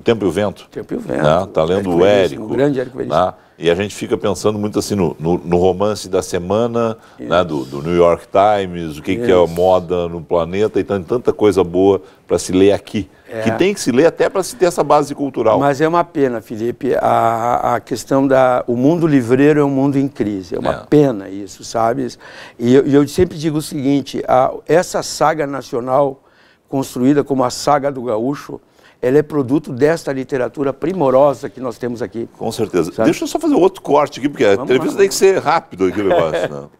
A: Tempo e o Vento. Tempo e o Vento. Né? Tá lendo o Érico. O grande Érico Veríssimo. Né? E a gente fica pensando muito assim no, no, no romance da semana, né? do, do, New York Times, o que, que, é a moda no planeta, e tanta coisa boa para se ler aqui. É. Que tem que se ler até para se ter essa base cultural.
D: Mas é uma pena, Felipe, a, a questão da. O mundo livreiro é um mundo em crise. É uma é. pena isso, sabe? E eu, eu, sempre digo o seguinte: a, essa saga nacional construída como a saga do gaúcho, ela é produto desta literatura primorosa que nós temos aqui. Com certeza. Sabe? Deixa eu só fazer outro
A: corte aqui, porque vamos a entrevista lá, tem que ser rápido aqui o negócio. né? *laughs*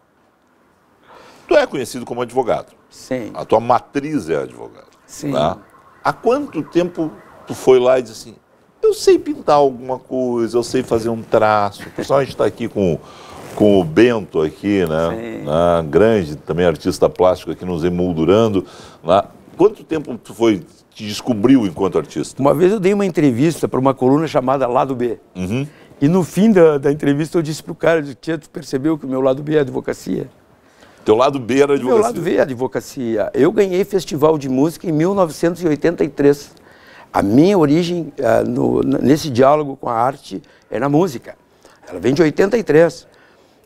A: Tu é
D: conhecido como advogado. Sim.
A: A tua matriz é advogado. Sim. Né? Há quanto tempo tu foi lá e disse assim, eu sei pintar alguma coisa, eu sei fazer um traço. pessoal a gente está aqui com, com o Bento aqui, né? né? Grande também artista plástico aqui nos emoldurando.
D: Né? Quanto tempo tu foi te descobriu enquanto artista? Uma vez eu dei uma entrevista para uma coluna chamada Lado B. Uhum. E no fim da, da, entrevista eu disse pro cara, tia, tu percebeu que o meu lado B é advocacia? Teu lado B era advocacia? Meu lado B é advocacia. Eu ganhei festival de música em 1983. A minha origem uh, no, nesse diálogo com a arte é na música. Ela vem de 83.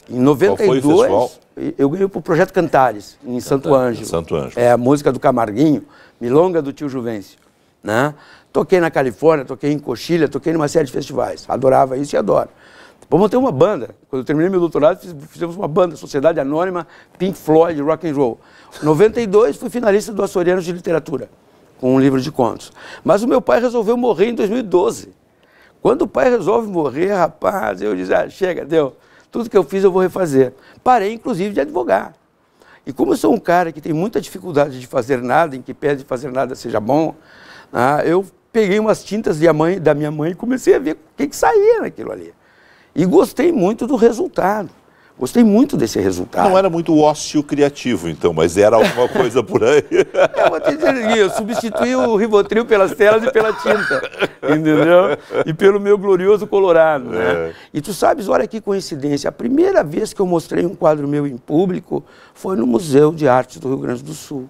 D: Em 92, Qual foi o festival? eu ganhei pro Projeto Cantares, em Santo Ângelo. Santo Ângelo. É a música do Camarguinho. Milonga do tio Juvencio. Né? Toquei na Califórnia, toquei em Coxilha, toquei numa série de festivais. Adorava isso e adoro. Depois montei uma banda. Quando eu terminei meu doutorado, fizemos uma banda, Sociedade Anônima, Pink Floyd, Rock and Roll. Em 92, fui finalista do Açorianos de Literatura, com um livro de contos. Mas o meu pai resolveu morrer em 2012. Quando o pai resolve morrer, rapaz, eu disse, ah, chega, deu. Tudo que eu fiz eu vou refazer. Parei, inclusive, de advogar. E como eu sou um cara que tem muita dificuldade de fazer nada, em que pede fazer nada seja bom, ah, eu peguei umas tintas da minha, mãe, da minha mãe e comecei a ver o que, que saía naquilo ali. E gostei muito do resultado. Gostei muito desse resultado. Não era muito ócio criativo, então, mas era alguma *laughs* coisa por aí. É, eu vou te dizer, eu substituí o Rivotril pelas telas e pela tinta, entendeu? E pelo meu glorioso colorado, né? É. E tu sabes, olha que coincidência, a primeira vez que eu mostrei um quadro meu em público foi no Museu de Arte do Rio Grande do Sul.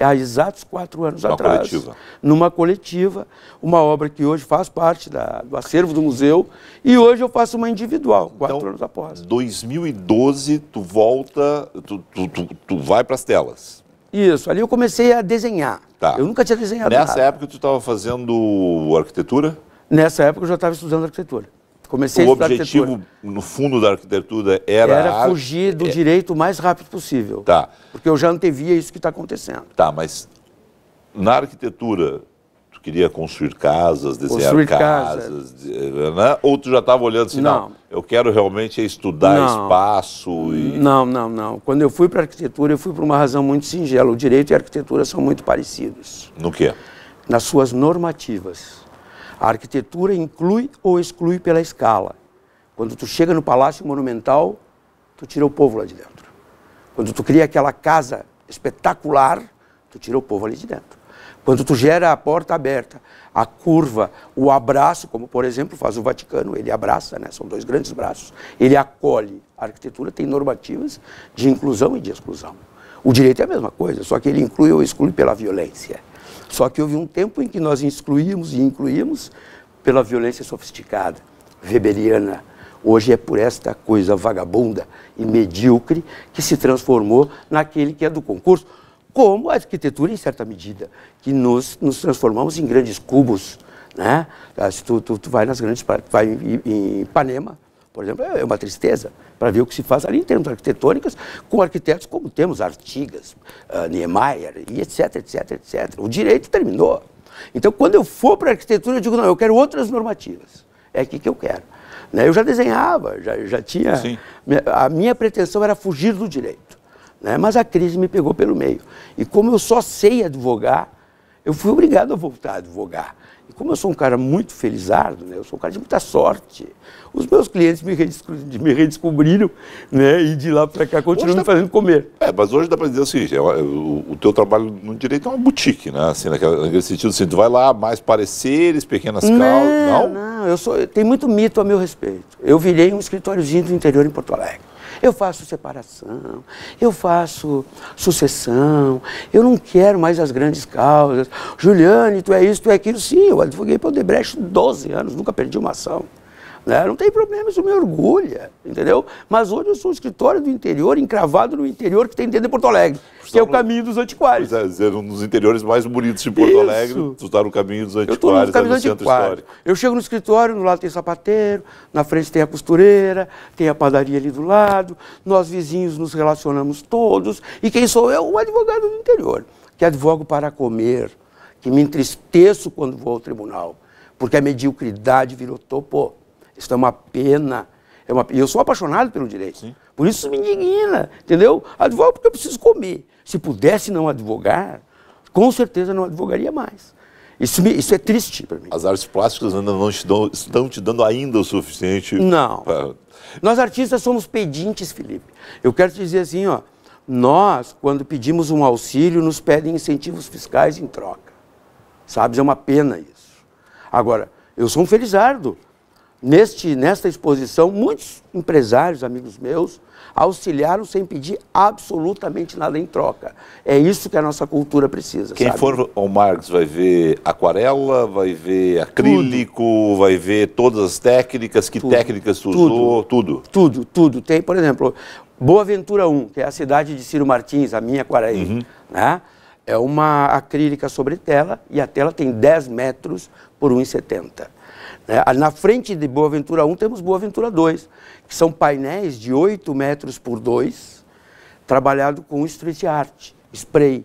D: É há exatos quatro anos uma atrás, coletiva. numa coletiva, uma obra que hoje faz parte da, do acervo do museu, e hoje eu faço uma individual, quatro então, anos após. 2012, tu volta, tu, tu, tu, tu vai para as telas. Isso, ali eu comecei a desenhar.
A: Tá. Eu nunca tinha desenhado Nessa nada. época tu estava fazendo arquitetura?
D: Nessa época eu já estava estudando arquitetura.
A: Comecei o objetivo,
D: no fundo da arquitetura, era... Era fugir do é... direito o mais rápido possível. Tá. Porque eu já antevia isso que está acontecendo.
A: Tá, mas na arquitetura, tu queria construir casas, desenhar construir casas, casa. né? ou tu já estava olhando assim, não. não. eu quero realmente é estudar não.
D: espaço e... Não, não, não. Quando eu fui para arquitetura, eu fui por uma razão muito singela. O direito e a arquitetura são muito parecidos. No quê? Nas suas normativas. A arquitetura inclui ou exclui pela escala. Quando tu chega no Palácio Monumental, tu tira o povo lá de dentro. Quando tu cria aquela casa espetacular, tu tira o povo ali de dentro. Quando tu gera a porta aberta, a curva, o abraço, como por exemplo faz o Vaticano, ele abraça, né? são dois grandes braços, ele acolhe. A arquitetura tem normativas de inclusão e de exclusão. O direito é a mesma coisa, só que ele inclui ou exclui pela violência. Só que houve um tempo em que nós excluímos e incluímos pela violência sofisticada, weberiana. Hoje é por esta coisa vagabunda e medíocre que se transformou naquele que é do concurso, como a arquitetura, em certa medida, que nos, nos transformamos em grandes cubos. Né? Ah, se tu, tu, tu vai nas grandes, vai em, em Ipanema, por exemplo, é uma tristeza para ver o que se faz ali em termos arquitetônicos, com arquitetos como temos Artigas, uh, Niemeyer, e etc, etc, etc. O direito terminou. Então, quando eu for para a arquitetura, eu digo, não, eu quero outras normativas. É aqui que eu quero. Né? Eu já desenhava, já, já tinha... Sim. A minha pretensão era fugir do direito. Né? Mas a crise me pegou pelo meio. E como eu só sei advogar, eu fui obrigado a voltar a advogar. Como eu sou um cara muito felizardo, né, eu sou um cara de muita sorte. Os meus clientes me, me redescobriram né, e de lá para cá continuam me fazendo comer. É, mas hoje dá para dizer o seguinte, é, é o, o, teu trabalho
A: no direito é uma boutique, né? Assim, naquele, naquele sentido, assim, tu vai lá, mais pareceres, pequenas causas, não?
D: Não, eu sou, tem muito mito a meu respeito. Eu virei um escritóriozinho do interior em Porto Alegre. Eu faço separação, eu faço sucessão, eu não quero mais as grandes causas. Juliane, tu é isso, tu é aquilo. Sim, eu advoguei para o Debrecht 12 anos, nunca perdi uma ação. Né? Não tem problema, isso me orgulha, entendeu? Mas hoje eu sou um escritório do interior, encravado no interior que tem dentro de Porto Alegre, que é o caminho dos antiquários. Pois é, um dos interiores mais bonitos de Porto isso. Alegre,
A: tu está no caminho dos antiquários, no, é caminho é no centro histórico.
D: Eu chego no escritório, no lado tem sapateiro, na frente tem a costureira, tem a padaria ali do lado, nós vizinhos nos relacionamos todos, e quem sou eu? O advogado do interior, que advogo para comer, que me entristeço quando vou ao tribunal, porque a mediocridade virou topo. Isso é uma pena. É uma... Eu sou apaixonado pelo direito. Sim. Por isso me indigna, entendeu? Advogo porque eu preciso comer. Se pudesse não advogar, com certeza não advogaria mais. Isso, me, isso é triste para mim. As artes plásticas ainda não te dão, estão te dando ainda o suficiente. Não. Pra... Nós artistas somos pedintes, Felipe. Eu quero te dizer assim, ó. Nós, quando pedimos um auxílio, nos pedem incentivos fiscais em troca. Sabes, é uma pena isso. Agora, eu sou um felizardo neste, nesta exposição, muitos empresários, amigos meus, auxiliaram sem pedir absolutamente nada em troca. É isso que a nossa cultura precisa. Quem sabe? for
A: ao Marx vai ver aquarela, vai ver acrílico, tudo. vai ver todas as técnicas, que tudo. técnicas tu usou, tudo.
D: Tudo, tudo. Tem, por exemplo, Boa Ventura 1, que é a cidade de Ciro Martins, a minha Aquaraí, uhum. né? É uma acrílica sobre tela e a tela tem 10 metros por 1,70. Né? Na frente de Boa Ventura 1 temos Boa Ventura 2, que são painéis de 8 metros por 2, trabalhado com street art, spray.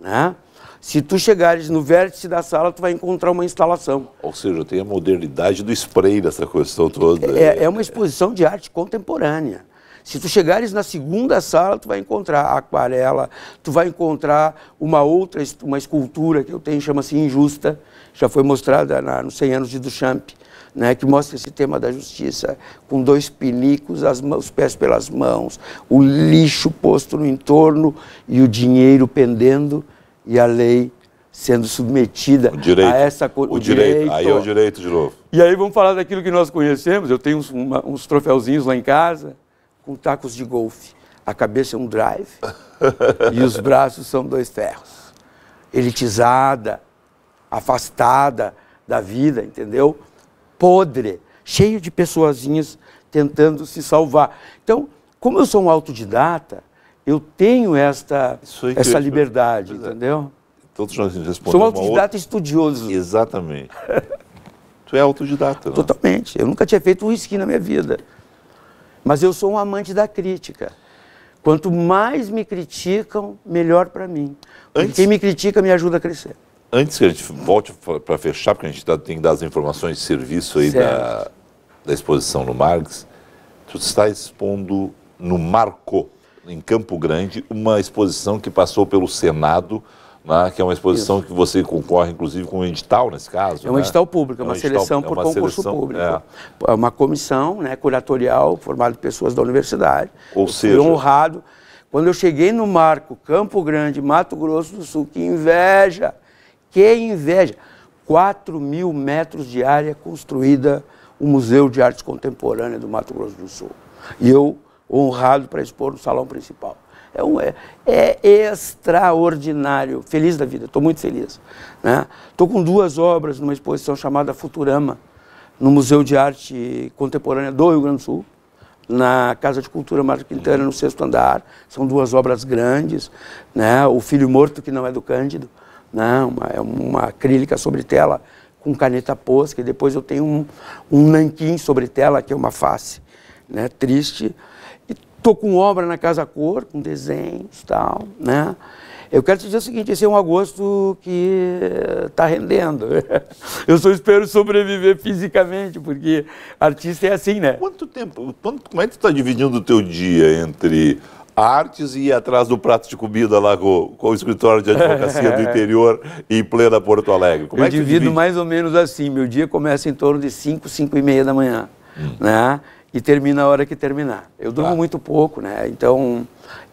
D: Né? Se tu chegares no vértice da sala, tu vai encontrar uma instalação. Ou seja, tem a modernidade do spray nessa questão toda. É, é uma exposição de arte contemporânea. Se tu chegares na segunda sala, tu vai encontrar aquarela, tu vai encontrar uma outra uma escultura que eu tenho, chama-se Injusta, já foi mostrada na, nos 100 anos de Duchamp, né, que mostra esse tema da justiça, com dois pinicos, as mãos, os pés pelas mãos, o lixo posto no entorno e o dinheiro pendendo e a lei sendo submetida direito, a essa... O, o direito. direito. Aí é o direito de novo. E aí vamos falar daquilo que nós conhecemos. Eu tenho uns, uma, uns troféuzinhos lá em casa com tacos de golfe. A cabeça é um drive *laughs* e os braços são dois ferros. Elitizada, afastada da vida, entendeu? Podre, cheio de pessoazinhas tentando se salvar. Então, como eu sou um autodidata, eu tenho esta, essa liberdade, eu... entendeu? Todos nós respondemos. Sou um autodidata outra... estudioso. Exatamente. *laughs* tu é autodidata, né? Totalmente. Eu nunca tinha feito um esqui na minha vida. Mas eu sou um amante da crítica. Quanto mais me criticam, melhor para mim. Antes... Quem me critica me ajuda a crescer
A: antes que a gente volte para fechar, porque a gente tem que dar as informações de serviço aí da, da, exposição no Marx, tu está expondo no Marco, em Campo Grande, uma exposição que passou pelo Senado, né, que é uma exposição Isso. que você concorre, inclusive, com um edital, nesse caso. É um né? edital público, é, é uma, seleção é por é uma concurso seleção, público. É.
D: é. Uma comissão né, curatorial formada de pessoas da universidade. Ou eu seja... Fui honrado. Quando eu cheguei no Marco, Campo Grande, Mato Grosso do Sul, que inveja! que inveja! 4 mil metros de área construída o Museu de Artes Contemporânea do Mato Grosso do Sul. E eu, honrado para expor no salão principal. É, um, é, é extraordinário. Feliz da vida, estou muito feliz. Estou né? com duas obras numa exposição chamada Futurama, no Museu de Arte Contemporânea do Rio Grande do Sul, na Casa de Cultura Mário Quintana, no sexto andar. São duas obras grandes. Né? O Filho Morto, que não é do Cândido, não, é uma acrílica sobre tela com caneta posca e depois eu tenho um, um nanquim sobre tela, que é uma face né, triste. E tô com obra na Casa Cor, com desenhos e tal, né? Eu quero te dizer o seguinte, esse é um agosto que está rendendo. *laughs* Eu só espero sobreviver fisicamente, porque artista é assim, né? Quanto tempo, quanto, como é que tu está dividindo o teu
A: dia entre artes e ir atrás do prato de comida lá com, com o escritório de advocacia do *laughs* interior em plena Porto Alegre. Como eu é que divido
D: mais ou menos assim, meu dia começa em torno de 5, 5 e meia da manhã, hum. né? E termina a hora que terminar. Eu durmo tá. muito pouco, né? Então,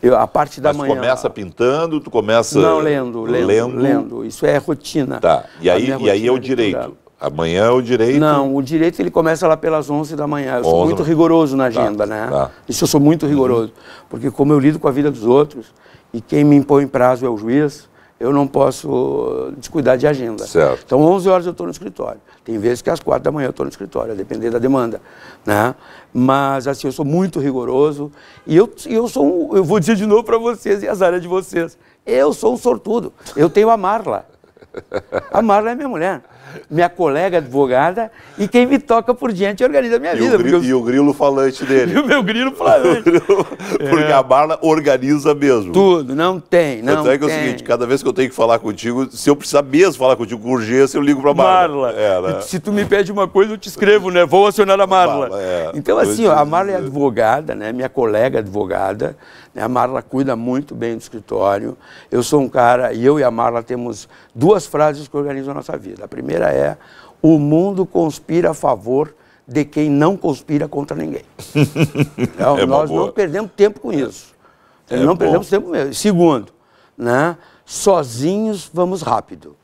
D: eu, a parte da Mas manhã... Mas começa
A: pintando,
D: tu começa... Não, lendo, lendo, lendo. lendo. Isso é rotina. Tá, e aí, e aí é o é direito. Amanhã é o direito? Não, o direito ele começa lá pelas 11 da manhã. Eu sou muito rigoroso na tá, agenda, tá, né? Tá. Isso eu sou muito rigoroso. Uhum. Porque como eu lido com a vida dos outros, e quem me impõe prazo é o juiz, eu não posso uh, descuidar de agenda. Certo. Então, 11 horas eu estou no escritório. Tem vezes que às 4 da manhã eu estou no escritório, a depender da demanda. Né? Mas, assim, eu sou muito rigoroso. E eu, eu sou um, eu vou dizer de novo para vocês e as áreas é de vocês. Eu sou um sortudo. Eu tenho a Marla. A Marla é minha mulher minha colega advogada, e quem me toca por diante organiza a minha e vida. O eu... E
A: o grilo falante *laughs* dele. E o meu grilo falante. *laughs* porque é. a Marla organiza mesmo. Tudo,
D: não tem, não Tanto é que é o seguinte,
A: cada vez que eu tenho que falar contigo, se eu precisar mesmo falar contigo com urgência, eu ligo a Marla. Marla. É, né? Se
D: tu me pede uma coisa, eu te escrevo, né? Vou acionar a Marla. Marla é. Então assim, ó, a Marla é advogada, né? Minha colega advogada. Né, a Marla cuida muito bem do escritório. Eu sou um cara, e eu e a Marla temos duas frases que organizam a nossa vida. A primeira é: o mundo conspira a favor de quem não conspira contra ninguém. *laughs* Então, é nós boa. não perdemos tempo com é. isso. É não bom. perdemos tempo mesmo. Segundo, né, sozinhos vamos rápido.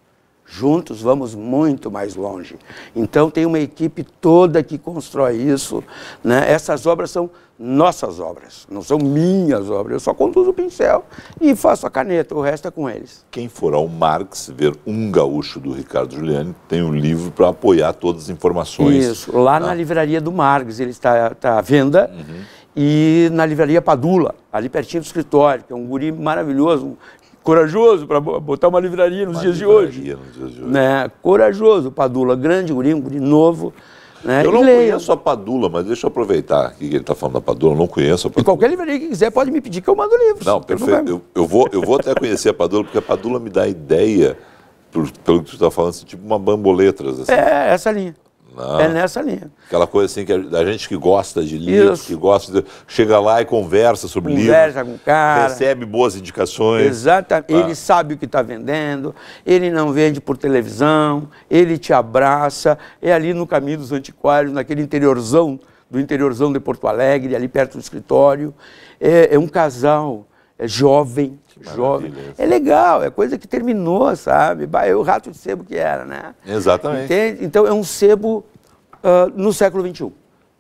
D: Juntos vamos muito mais longe. Então tem uma equipe toda que constrói isso. Né? Essas obras são nossas obras, não são minhas obras. Eu só conduzo o pincel e faço a caneta, o resto é com eles. Quem for
A: ao Marx ver Um Gaúcho do Ricardo Giuliani, tem um livro para apoiar todas as informações. Isso,
D: lá na, na ah. livraria do Marx, ele está, está à venda. Uhum. E na livraria Padula, ali pertinho do escritório, que é um guri maravilhoso, corajoso para botar uma livraria nos uma dias livraria de hoje. Nos dias de hoje. Né? Corajoso, Padula, grande guri, um guri novo. Né? Eu não conheço a Padula, mas deixa eu aproveitar que ele
A: está falando da Padula, eu não conheço
D: a Padula. E qualquer livraria que quiser pode me pedir que eu mando livros.
A: Não, perfeito. eu, eu, vou, eu vou até conhecer a Padula, porque a Padula me dá ideia, pelo que você está falando, assim, tipo uma bamboletras. Assim. É, essa linha é nessa linha. Aquela coisa assim que a, a gente que gosta de livros, que gosta de, chega lá e conversa sobre livros. Conversa com o cara. Recebe boas indicações. Exatamente. Ah. Ele
D: sabe o que está vendendo, ele não vende por televisão, ele te abraça. É ali no caminho dos antiquários, naquele interiorzão, do interiorzão de Porto Alegre, ali perto do escritório. É, é um casal é jovem, jovem. É legal, é coisa que terminou, sabe? o rato de sebo que era, né? Exatamente. Entende? Então é um sebo uh, no século XXI,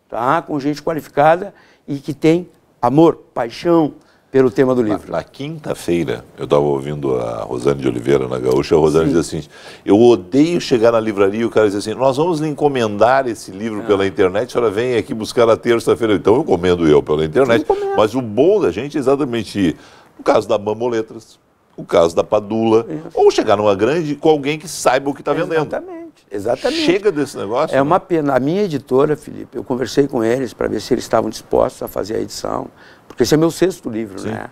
D: tá? com gente qualificada e que tem amor, paixão, pelo tema do livro. Na, na
A: quinta-feira, eu estava ouvindo a Rosane de Oliveira na Gaúcha, a Rosane diz assim: Eu odeio chegar na livraria e o cara diz assim: Nós vamos lhe encomendar esse livro pela ah. internet, a senhora vem aqui buscar na terça-feira. Então eu encomendo eu pela internet. mas o bom da gente é exatamente o caso da Mamoletras, o caso da Padula, Isso. ou
D: chegar numa grande com alguém que saiba o que está
A: vendendo. Exatamente, exatamente. Chega desse negócio. É né?
D: uma pena. A minha editora, Felipe, eu conversei com eles para ver se eles estavam dispostos a fazer a edição, porque esse é meu sexto livro, Sim. né?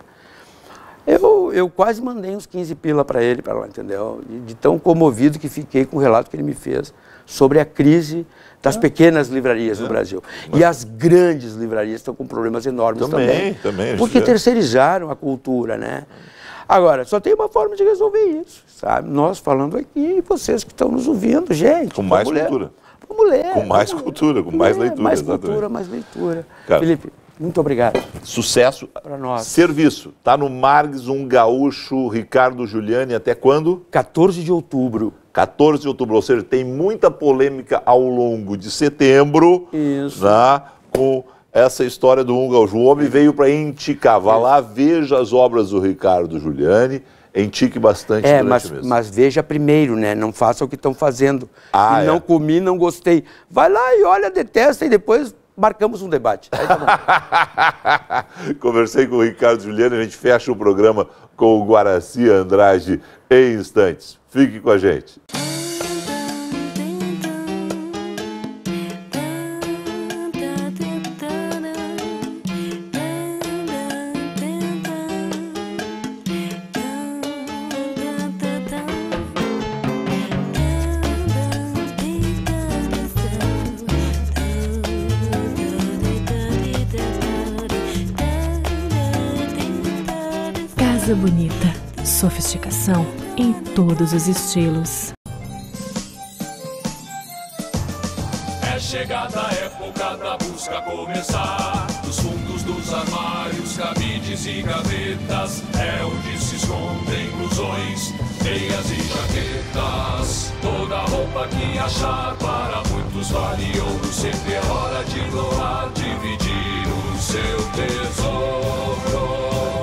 D: Eu, eu quase mandei uns 15 pila para ele, para lá, entendeu? De, de tão comovido que fiquei com o relato que ele me fez sobre a crise das é. pequenas livrarias é. no Brasil. E as grandes livrarias estão com problemas enormes também. Também, também. Porque terceirizaram a cultura, né? Agora, só tem uma forma de resolver isso, sabe? Nós falando aqui e vocês que estão nos ouvindo, gente. Com mais mulher, cultura. Mulher, com mais cultura, com mais leitura. Mais exatamente. cultura, mais leitura. Cara, Felipe, muito obrigado.
A: Sucesso para nós. Serviço. está no Margs, um gaúcho, Ricardo Giuliani, até quando? 14 de outubro. 14 de outubro, ou seja, tem muita polêmica ao longo de setembro, Isso. Né, com essa história do Hugo gaúcho. O homem veio para indicar, vá lá, veja as obras do Ricardo Giuliani, Entique bastante é, mas, mas,
D: veja primeiro, né? Não faça o que estão fazendo. Ah, é. não comi, não gostei. Vai lá e olha, detesta e depois marcamos um debate. Tá
A: *laughs* Conversei com o Ricardo Juliano, a gente fecha o programa com o Guaraci Andrade em instantes. Fique com a gente.
B: todos os estilos.
A: É chegada a época da busca começar. Dos fundos dos armários, cabides e gavetas. É onde se escondem ilusões, teias e jaquetas. Toda roupa que achar para muitos vale ouro. Sempre é hora de doar, dividir o seu tesouro.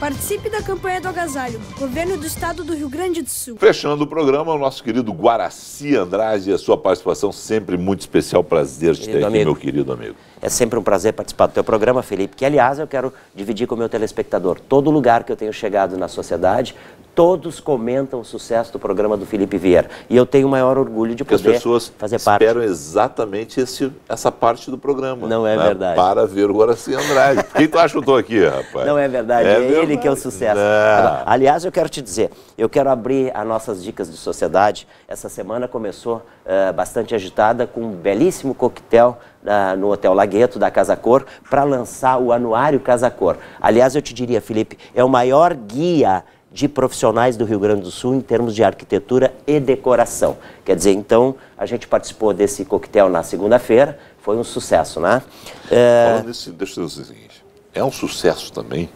B: Participe da campanha do agasalho. Governo do Estado do Rio Grande do Sul.
A: Fechando o programa, o nosso querido Guaraci Andrade, e a sua participação
B: sempre muito especial. Prazer te ter aqui, meu querido amigo. É sempre um prazer participar do teu programa, Felipe, que aliás eu quero dividir com o meu telespectador. Todo lugar que eu tenho chegado na sociedade, todos comentam o sucesso do programa do Felipe Vieira. E eu tenho o maior orgulho de poder fazer parte. As pessoas esperam
A: exatamente esse, essa parte do programa. Não é né? verdade. Para o sem Andrade. Quem tu acha que eu estou aqui, rapaz? Não é verdade, é, é verdade. ele que é o
B: sucesso. É. Agora, aliás, eu quero te dizer, eu quero abrir as nossas dicas de sociedade. Essa semana começou uh, bastante agitada com um belíssimo coquetel uh, no Hotel Lagueto, da Casa Cor, para lançar o anuário Casa Cor. Aliás, eu te diria, Felipe, é o maior guia de profissionais do Rio Grande do Sul em termos de arquitetura e decoração. Quer dizer, então, a gente participou desse coquetel na segunda-feira, foi um sucesso, né? É... Falando desse, deixa eu dizer o seguinte,
A: é um sucesso também,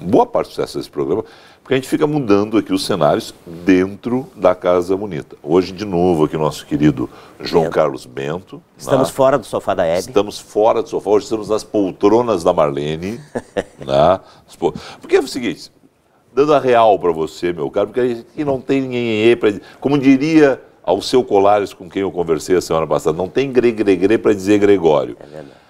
A: boa parte do sucesso desse programa, porque a gente fica mudando aqui os cenários dentro da Casa Bonita. Hoje, de novo, aqui o nosso querido João Bento. Carlos Bento. Estamos né?
B: fora do sofá da Hebe.
A: Estamos fora do sofá, hoje estamos nas poltronas da Marlene. *laughs* né? Porque é o seguinte, dando a real para você, meu caro, porque gente não tem ninguém para Como diria ao seu Colares, com quem eu conversei a semana passada, não tem gre para dizer Gregório. É verdade.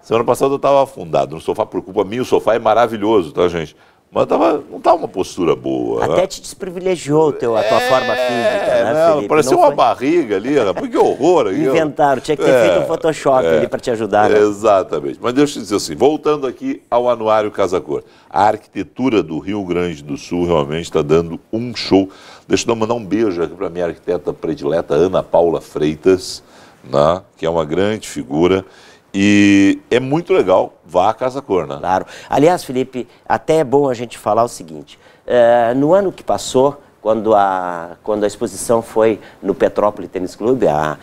A: Semana passada eu estava afundado no sofá por culpa minha, o sofá é maravilhoso, tá, gente? Mas tava, não estava uma postura boa. Até né?
B: te desprivilegiou teu, a tua é, forma física, né, não, Parecia não uma foi...
A: barriga ali, rapaz, que horror. aí? Inventaram, tinha que ter é, feito um Photoshop é, ali para te ajudar. Né? Exatamente. Mas deixa eu te dizer assim, voltando aqui ao Anuário Casa Cor. A arquitetura do Rio Grande do Sul realmente está dando um show. Deixa eu mandar um beijo aqui para minha arquiteta predileta, Ana Paula Freitas,
B: né, que é uma grande figura. E é muito legal, vá à Casa Cor, né? Claro. Aliás, Felipe, até é bom a gente falar o seguinte: é, no ano que passou, quando a, quando a exposição foi no Petrópolis Tênis Clube, a,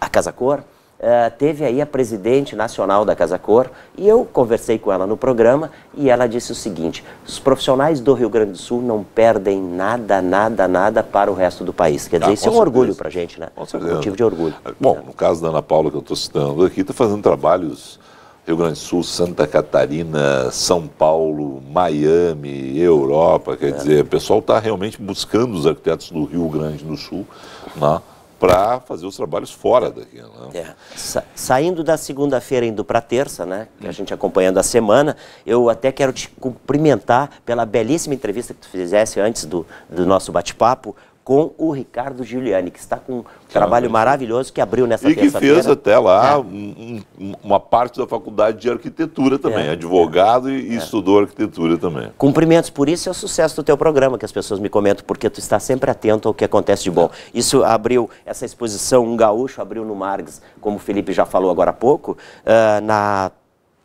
B: a Casa Cor, eh, teve aí a presidente nacional da Casa Cor e eu conversei com ela no programa e ela disse o seguinte: os profissionais do Rio Grande do Sul não perdem nada, nada, nada para o resto do país. Quer dizer, ah, isso é um orgulho para a gente, né? Com certeza. Um motivo de orgulho. Ah, bom, no
A: caso da Ana Paula que eu estou citando aqui, está fazendo trabalhos Rio Grande do Sul, Santa Catarina, São Paulo, Miami, Europa, quer é. dizer, o pessoal está realmente buscando os arquitetos do Rio Grande do Sul, né? para
B: fazer os trabalhos fora daqui. Né? É. Sa saindo da segunda-feira, indo para terça, né? Que a gente acompanhando a semana, eu até quero te cumprimentar pela belíssima entrevista que tu fizesse antes do, do nosso bate-papo com o Ricardo Giuliani, que está com um Caramba. trabalho maravilhoso que abriu nessa terça-feira. E que fez até lá é.
A: um,
B: uma parte da faculdade
A: de arquitetura também, é. advogado
B: é. e estudou arquitetura também. Cumprimentos por isso é o sucesso do teu programa, que as pessoas me comentam, porque tu está sempre atento ao que acontece de bom. É. Isso abriu, essa exposição Um Gaúcho abriu no Margs, como o Felipe já falou agora há pouco, uh, na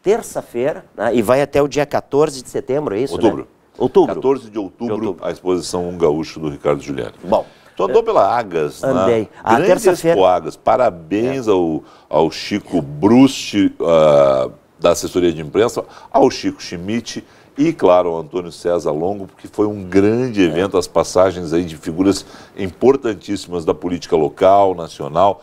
B: terça-feira, né, e vai até o dia 14 de setembro, é isso? Né? Outubro. Né? Outubro. 14 de outubro, de outubro. a exposição Um Gaúcho
A: do Ricardo Juliano. Bom. Tu andou pela Agas, né? Andei. Na ah, a grande Expo Agas. Parabéns é. ao, ao Chico Brusti, uh, ah, da assessoria de imprensa, ao Chico Schmidt e, claro, ao Antônio César Longo, porque foi um grande evento, é. as passagens aí de figuras importantíssimas da política local, nacional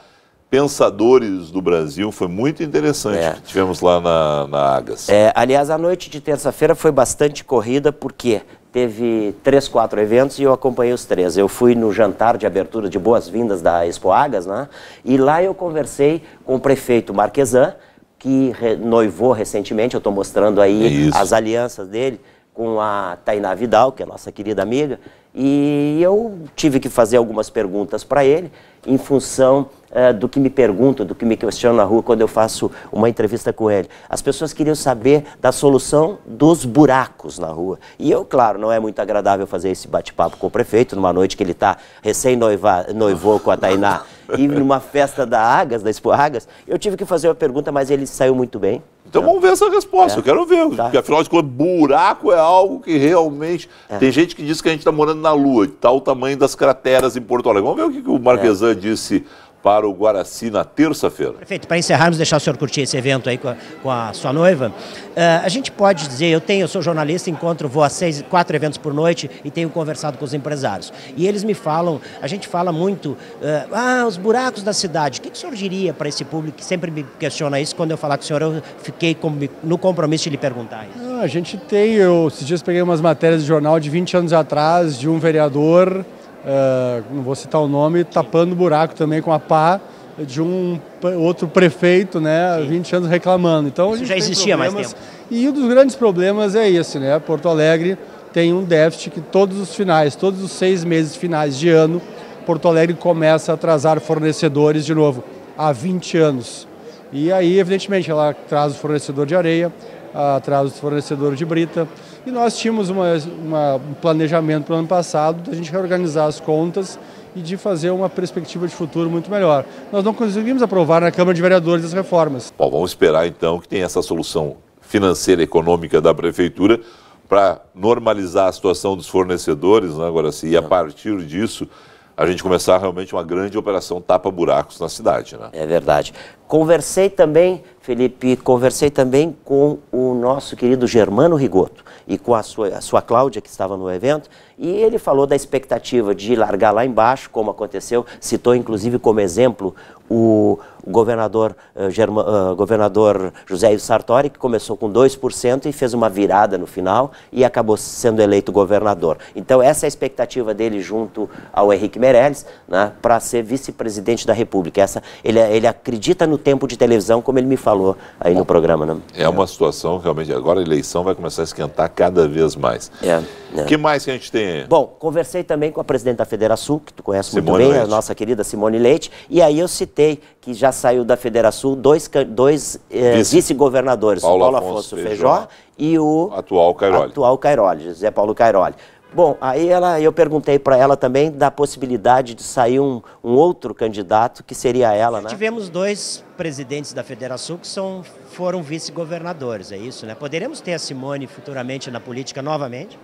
B: pensadores do Brasil. Foi muito interessante é. que tivemos lá na, na Agas. É, aliás, a noite de terça-feira foi bastante corrida, porque teve três, quatro eventos e eu acompanhei os três. Eu fui no jantar de abertura de boas-vindas da Expo Agas, né? E lá eu conversei com o prefeito Marquesan, que re noivou recentemente, eu estou mostrando aí as alianças dele com a Tainá Vidal, que é nossa querida amiga, e eu tive que fazer algumas perguntas para ele, em função uh, do que me perguntam, do que me questionam na rua quando eu faço uma entrevista com ele. As pessoas queriam saber da solução dos buracos na rua. E eu, claro, não é muito agradável fazer esse bate-papo com o prefeito, numa noite que ele está recém-noivou com a Tainá e numa festa da Agas, da Expo Agas, eu tive que fazer uma pergunta, mas ele saiu muito bem. Então, então vamos
A: ver essa resposta, é. eu quero ver. Tá.
B: Porque afinal de contas, buraco é algo que realmente. É. Tem gente que diz que a gente está morando na Lua,
A: tal tamanho das crateras em Porto Alegre. Vamos ver o que, que o Marquesan é. disse para o Guaraci na terça-feira.
B: Prefeito, para encerrarmos, deixar o senhor curtir esse evento aí com a, com a sua noiva, uh, a gente pode dizer, eu tenho, eu sou jornalista, encontro, vou a seis, quatro eventos por noite e tenho conversado com os empresários. E eles me falam, a gente fala muito, uh, ah, os buracos da cidade. O que, que o senhor diria para esse público que sempre me questiona isso? Quando eu falar com o senhor, eu fiquei com, no compromisso de lhe perguntar
C: isso. Ah, a gente tem, eu esses dias peguei umas matérias de jornal de 20 anos atrás, de um vereador ah, não vou citar o nome, tapando buraco também com a pá de um outro prefeito, né, Sim. 20 anos reclamando. Então Isso já existia mais tempo. E um dos grandes problemas é esse, né? Porto Alegre tem um déficit que todos os finais, todos os seis meses finais de ano, Porto Alegre começa a atrasar fornecedores de novo, há 20 anos. E aí, evidentemente, ela traz o fornecedor de areia, atrasa o fornecedor de brita, e nós tínhamos uma, uma, um planejamento para o ano passado da gente reorganizar as contas e de fazer uma perspectiva de futuro muito melhor. Nós não conseguimos aprovar na Câmara de Vereadores as reformas.
A: Bom, vamos esperar então que tenha essa solução financeira e econômica da Prefeitura para normalizar a situação dos fornecedores, né, agora sim, e a partir disso a gente começar realmente uma grande operação tapa-buracos na cidade. Né? É verdade.
B: Conversei também Felipe, conversei também com o nosso querido Germano Rigoto e com a sua, a sua Cláudia, que estava no evento, e ele falou da expectativa de largar lá embaixo, como aconteceu, citou inclusive como exemplo o governador, uh, Germa, uh, governador José Sartori, que começou com 2% e fez uma virada no final e acabou sendo eleito governador. Então essa é a expectativa dele junto ao Henrique Meirelles né, para ser vice-presidente da República. Essa, ele, ele acredita no tempo de televisão, como ele me falou falou aí no programa. Né?
A: É uma situação realmente, agora a eleição
B: vai começar a esquentar cada vez mais. É, é. que mais que a gente tem? Bom, conversei também com a presidente da Federação, que tu conhece Simone muito bem, Leite. a nossa querida Simone Leite, e aí eu citei que já saiu da Federação dois, dois eh, vice-governadores, Paulo, Paulo Afonso, Afonso Feijó, Feijó, e o atual Cairoli. atual Cairoli, José Paulo Cairoli. Bom, aí ela, eu perguntei para ela também da possibilidade de sair um, um outro candidato, que seria ela, né? Tivemos dois presidentes da Federação que são, foram vice-governadores, é isso, né? Poderemos ter a Simone futuramente na política novamente?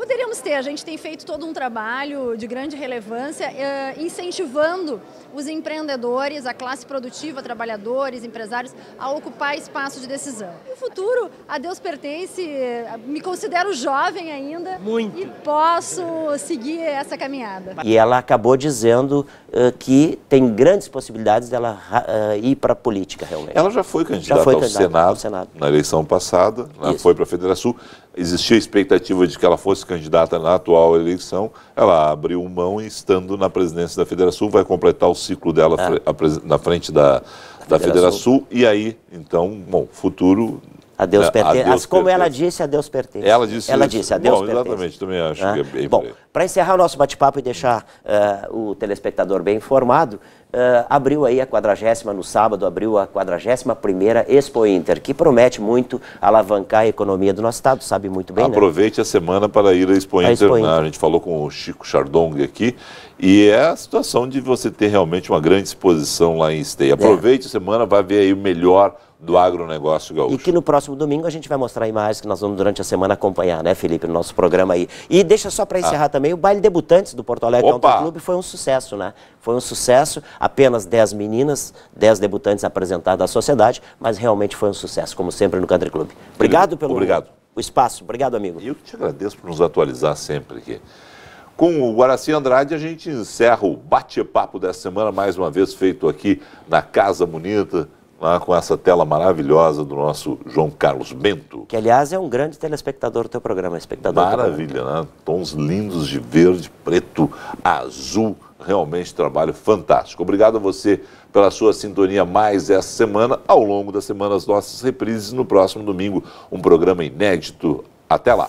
B: Poderíamos ter, a gente tem feito todo um trabalho de grande relevância, eh, incentivando os empreendedores, a classe produtiva, trabalhadores, empresários, a ocupar espaço de decisão. O futuro a Deus pertence, eh, me considero jovem ainda Muito. e posso seguir essa caminhada. E ela acabou dizendo uh, que tem grandes possibilidades dela uh, ir para a política, realmente. Ela já foi candidata, já foi candidata ao, Senado, ao, Senado,
A: na eleição passada, né? foi para a Federação existia a expectativa de que ela fosse candidata na atual eleição, ela abriu mão e estando na presidência da Federação, vai completar o ciclo dela é. na frente da, da Federação. E aí, então, bom, futuro a Deus né, pertence. Adeus como pertence. ela
B: disse, a Deus pertence. Ela disse Ela isso. disse, a Deus Bom, pertence. Exatamente,
A: também acho né? que é bem Bom,
B: para encerrar o nosso bate-papo e deixar uh, o telespectador bem informado, Uh, abriu aí a quadragésima, no sábado, abriu a quadragésima primeira Expo Inter, que promete muito alavancar a economia do nosso estado, sabe muito bem, né? Aproveite
A: né? a semana para ir à Expo, a Inter, Expo Inter. Né? A gente falou com o Chico Chardong aqui e é a situação de você ter realmente uma grande exposição lá em Esteia. É. Aproveite
B: é. a semana, vai ver aí o melhor do agronegócio gaúcho. E que no próximo domingo a gente vai mostrar imagens que nós vamos durante a semana acompanhar, né, Felipe, no nosso programa aí. E deixa só para ah. encerrar ah. também, o baile debutantes do Porto Alegre é Opa. Country Clube foi um sucesso, né? Foi um sucesso, apenas 10 meninas, 10 debutantes apresentadas à sociedade, mas realmente foi um sucesso, como sempre no Country Clube. Obrigado pelo Obrigado. o espaço. Obrigado, amigo. Eu te agradeço por nos atualizar sempre aqui. Com o Guaraci
A: Andrade, a gente encerra o bate-papo dessa semana, mais uma vez feito aqui na Casa Bonita, lá com essa tela maravilhosa do nosso João Carlos Bento. Que, aliás, é
B: um grande telespectador do teu programa, é espectador. Maravilha,
A: programa. né? Tons lindos de verde, preto, azul. Realmente trabalho fantástico. Obrigado a você pela sua sintonia mais essa semana. Ao longo da semana, as nossas reprises no próximo domingo, um programa inédito. Até lá!